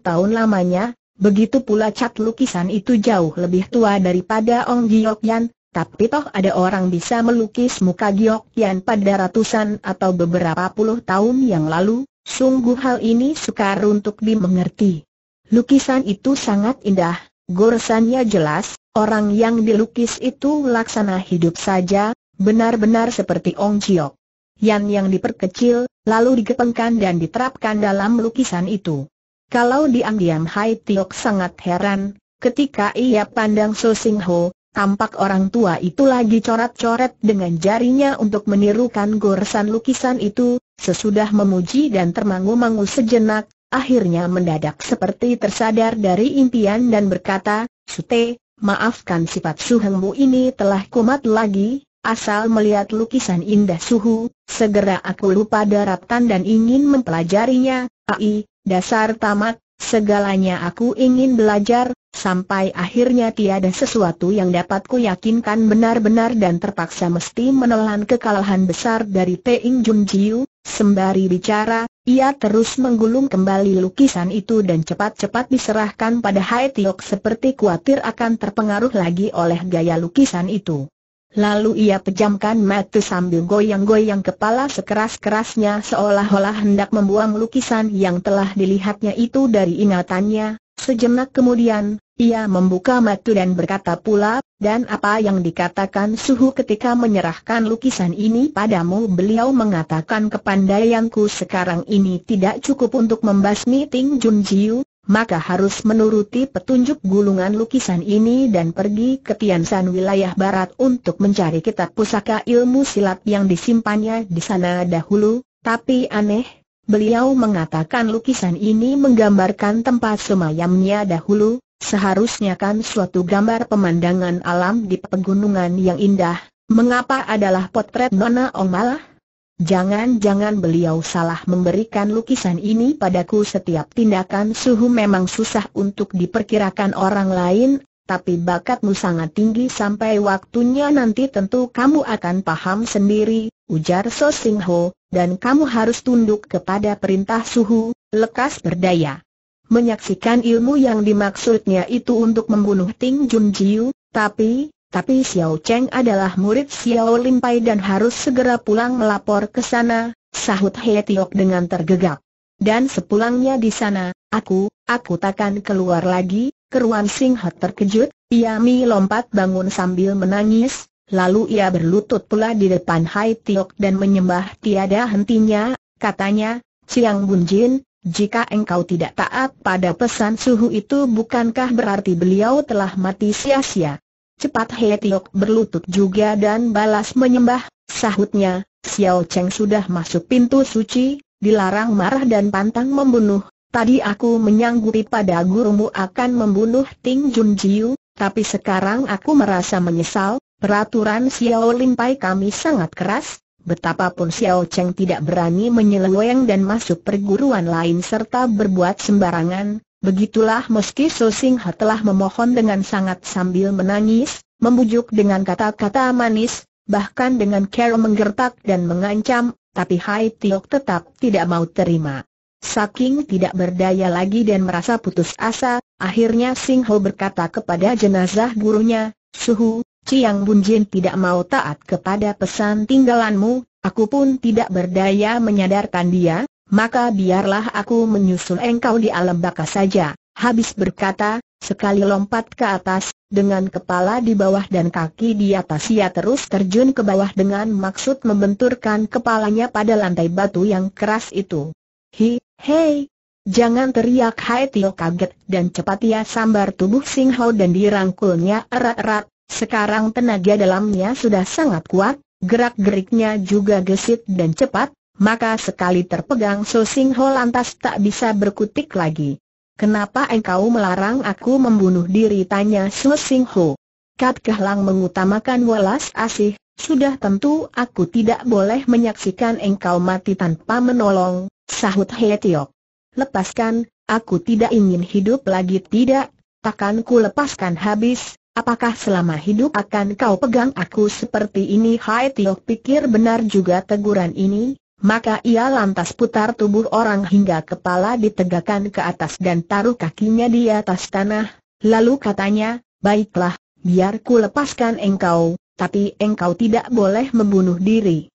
tahun lamanya, begitu pula cat lukisan itu jauh lebih tua daripada Ong Giok Yan, tapi toh ada orang bisa melukis muka Giok Yan pada ratusan atau beberapa puluh tahun yang lalu, sungguh hal ini sukar untuk dimengerti. Lukisan itu sangat indah, goresannya jelas, Orang yang dilukis itu laksana hidup saja, benar-benar seperti Ong Chiok. Yan yang diperkecil, lalu digepengkan dan diterapkan dalam lukisan itu. Kalau diam-diam Hai Tiok sangat heran, ketika ia pandang So Sing Ho, tampak orang tua itu lagi coret-coret dengan jarinya untuk menirukan goresan lukisan itu, sesudah memuji dan termangu-mangu sejenak, akhirnya mendadak seperti tersadar dari impian dan berkata, Sute, maafkan sifat suhengmu ini telah kumat lagi, asal melihat lukisan indah suhu, segera aku lupa daratan dan ingin mempelajarinya, ai, dasar tamat, segalanya aku ingin belajar, sampai akhirnya tiada sesuatu yang dapat ku yakinkan benar-benar dan terpaksa mesti menelan kekalahan besar dari Teing Jun Jiu, Sembari bicara, ia terus menggulung kembali lukisan itu dan cepat-cepat diserahkan pada Hai Tiok seperti khawatir akan terpengaruh lagi oleh gaya lukisan itu. Lalu ia pejamkan mata sambil goyang-goyang kepala sekeras-kerasnya seolah-olah hendak membuang lukisan yang telah dilihatnya itu dari ingatannya, Sejenak kemudian, ia membuka mata dan berkata pula, dan apa yang dikatakan Suhu ketika menyerahkan lukisan ini padamu beliau mengatakan kepandaianku sekarang ini tidak cukup untuk membasmi Ting Jun Jiu, maka harus menuruti petunjuk gulungan lukisan ini dan pergi ke Tiansan wilayah barat untuk mencari kitab pusaka ilmu silat yang disimpannya di sana dahulu, tapi aneh, Beliau mengatakan lukisan ini menggambarkan tempat semayamnya dahulu, seharusnya kan suatu gambar pemandangan alam di pegunungan yang indah, mengapa adalah potret Nona Ong Jangan-jangan beliau salah memberikan lukisan ini padaku setiap tindakan suhu memang susah untuk diperkirakan orang lain, tapi bakatmu sangat tinggi sampai waktunya nanti tentu kamu akan paham sendiri, ujar So Sing Ho, dan kamu harus tunduk kepada perintah suhu, lekas berdaya. Menyaksikan ilmu yang dimaksudnya itu untuk membunuh Ting Jun Jiu, tapi, tapi Xiao Cheng adalah murid Xiao Lim Pai dan harus segera pulang melapor ke sana, sahut He Tiok dengan tergegap. Dan sepulangnya di sana, aku, aku takkan keluar lagi, keruan Singhat terkejut, Yami lompat bangun sambil menangis, Lalu ia berlutut pula di depan Hai Tiok dan menyembah tiada hentinya, katanya, Siang Jin, jika engkau tidak taat pada pesan suhu itu bukankah berarti beliau telah mati sia-sia? Cepat Hai Tiok berlutut juga dan balas menyembah, sahutnya, Xiao Cheng sudah masuk pintu suci, dilarang marah dan pantang membunuh. Tadi aku menyanggupi pada gurumu akan membunuh Ting Jun Jiu, tapi sekarang aku merasa menyesal, Peraturan Xiao Limpai kami sangat keras, betapapun Xiao Cheng tidak berani menyeleweng dan masuk perguruan lain serta berbuat sembarangan, begitulah meski So Sing telah memohon dengan sangat sambil menangis, membujuk dengan kata-kata manis, bahkan dengan cara menggertak dan mengancam, tapi Hai Tiok tetap tidak mau terima. Saking tidak berdaya lagi dan merasa putus asa, akhirnya Sing berkata kepada jenazah gurunya, Suhu, Ciang Bunjin tidak mau taat kepada pesan tinggalanmu, aku pun tidak berdaya menyadarkan dia, maka biarlah aku menyusul engkau di alam baka saja. Habis berkata, sekali lompat ke atas, dengan kepala di bawah dan kaki di atas ia terus terjun ke bawah dengan maksud membenturkan kepalanya pada lantai batu yang keras itu. Hi, hei! Jangan teriak Hai Tio kaget dan cepat ia sambar tubuh Sing Ho dan dirangkulnya erat-erat, sekarang tenaga dalamnya sudah sangat kuat, gerak-geriknya juga gesit dan cepat, maka sekali terpegang So Sing Ho lantas tak bisa berkutik lagi. Kenapa engkau melarang aku membunuh diri? Tanya So Sing Ho. Kat Kehlang mengutamakan welas asih, sudah tentu aku tidak boleh menyaksikan engkau mati tanpa menolong, sahut He Tiok. Lepaskan, aku tidak ingin hidup lagi tidak, takkan ku lepaskan habis, Apakah selama hidup akan kau pegang aku seperti ini? Hai Tio pikir benar juga teguran ini, maka ia lantas putar tubuh orang hingga kepala ditegakkan ke atas dan taruh kakinya di atas tanah, lalu katanya, baiklah, biar ku lepaskan engkau, tapi engkau tidak boleh membunuh diri.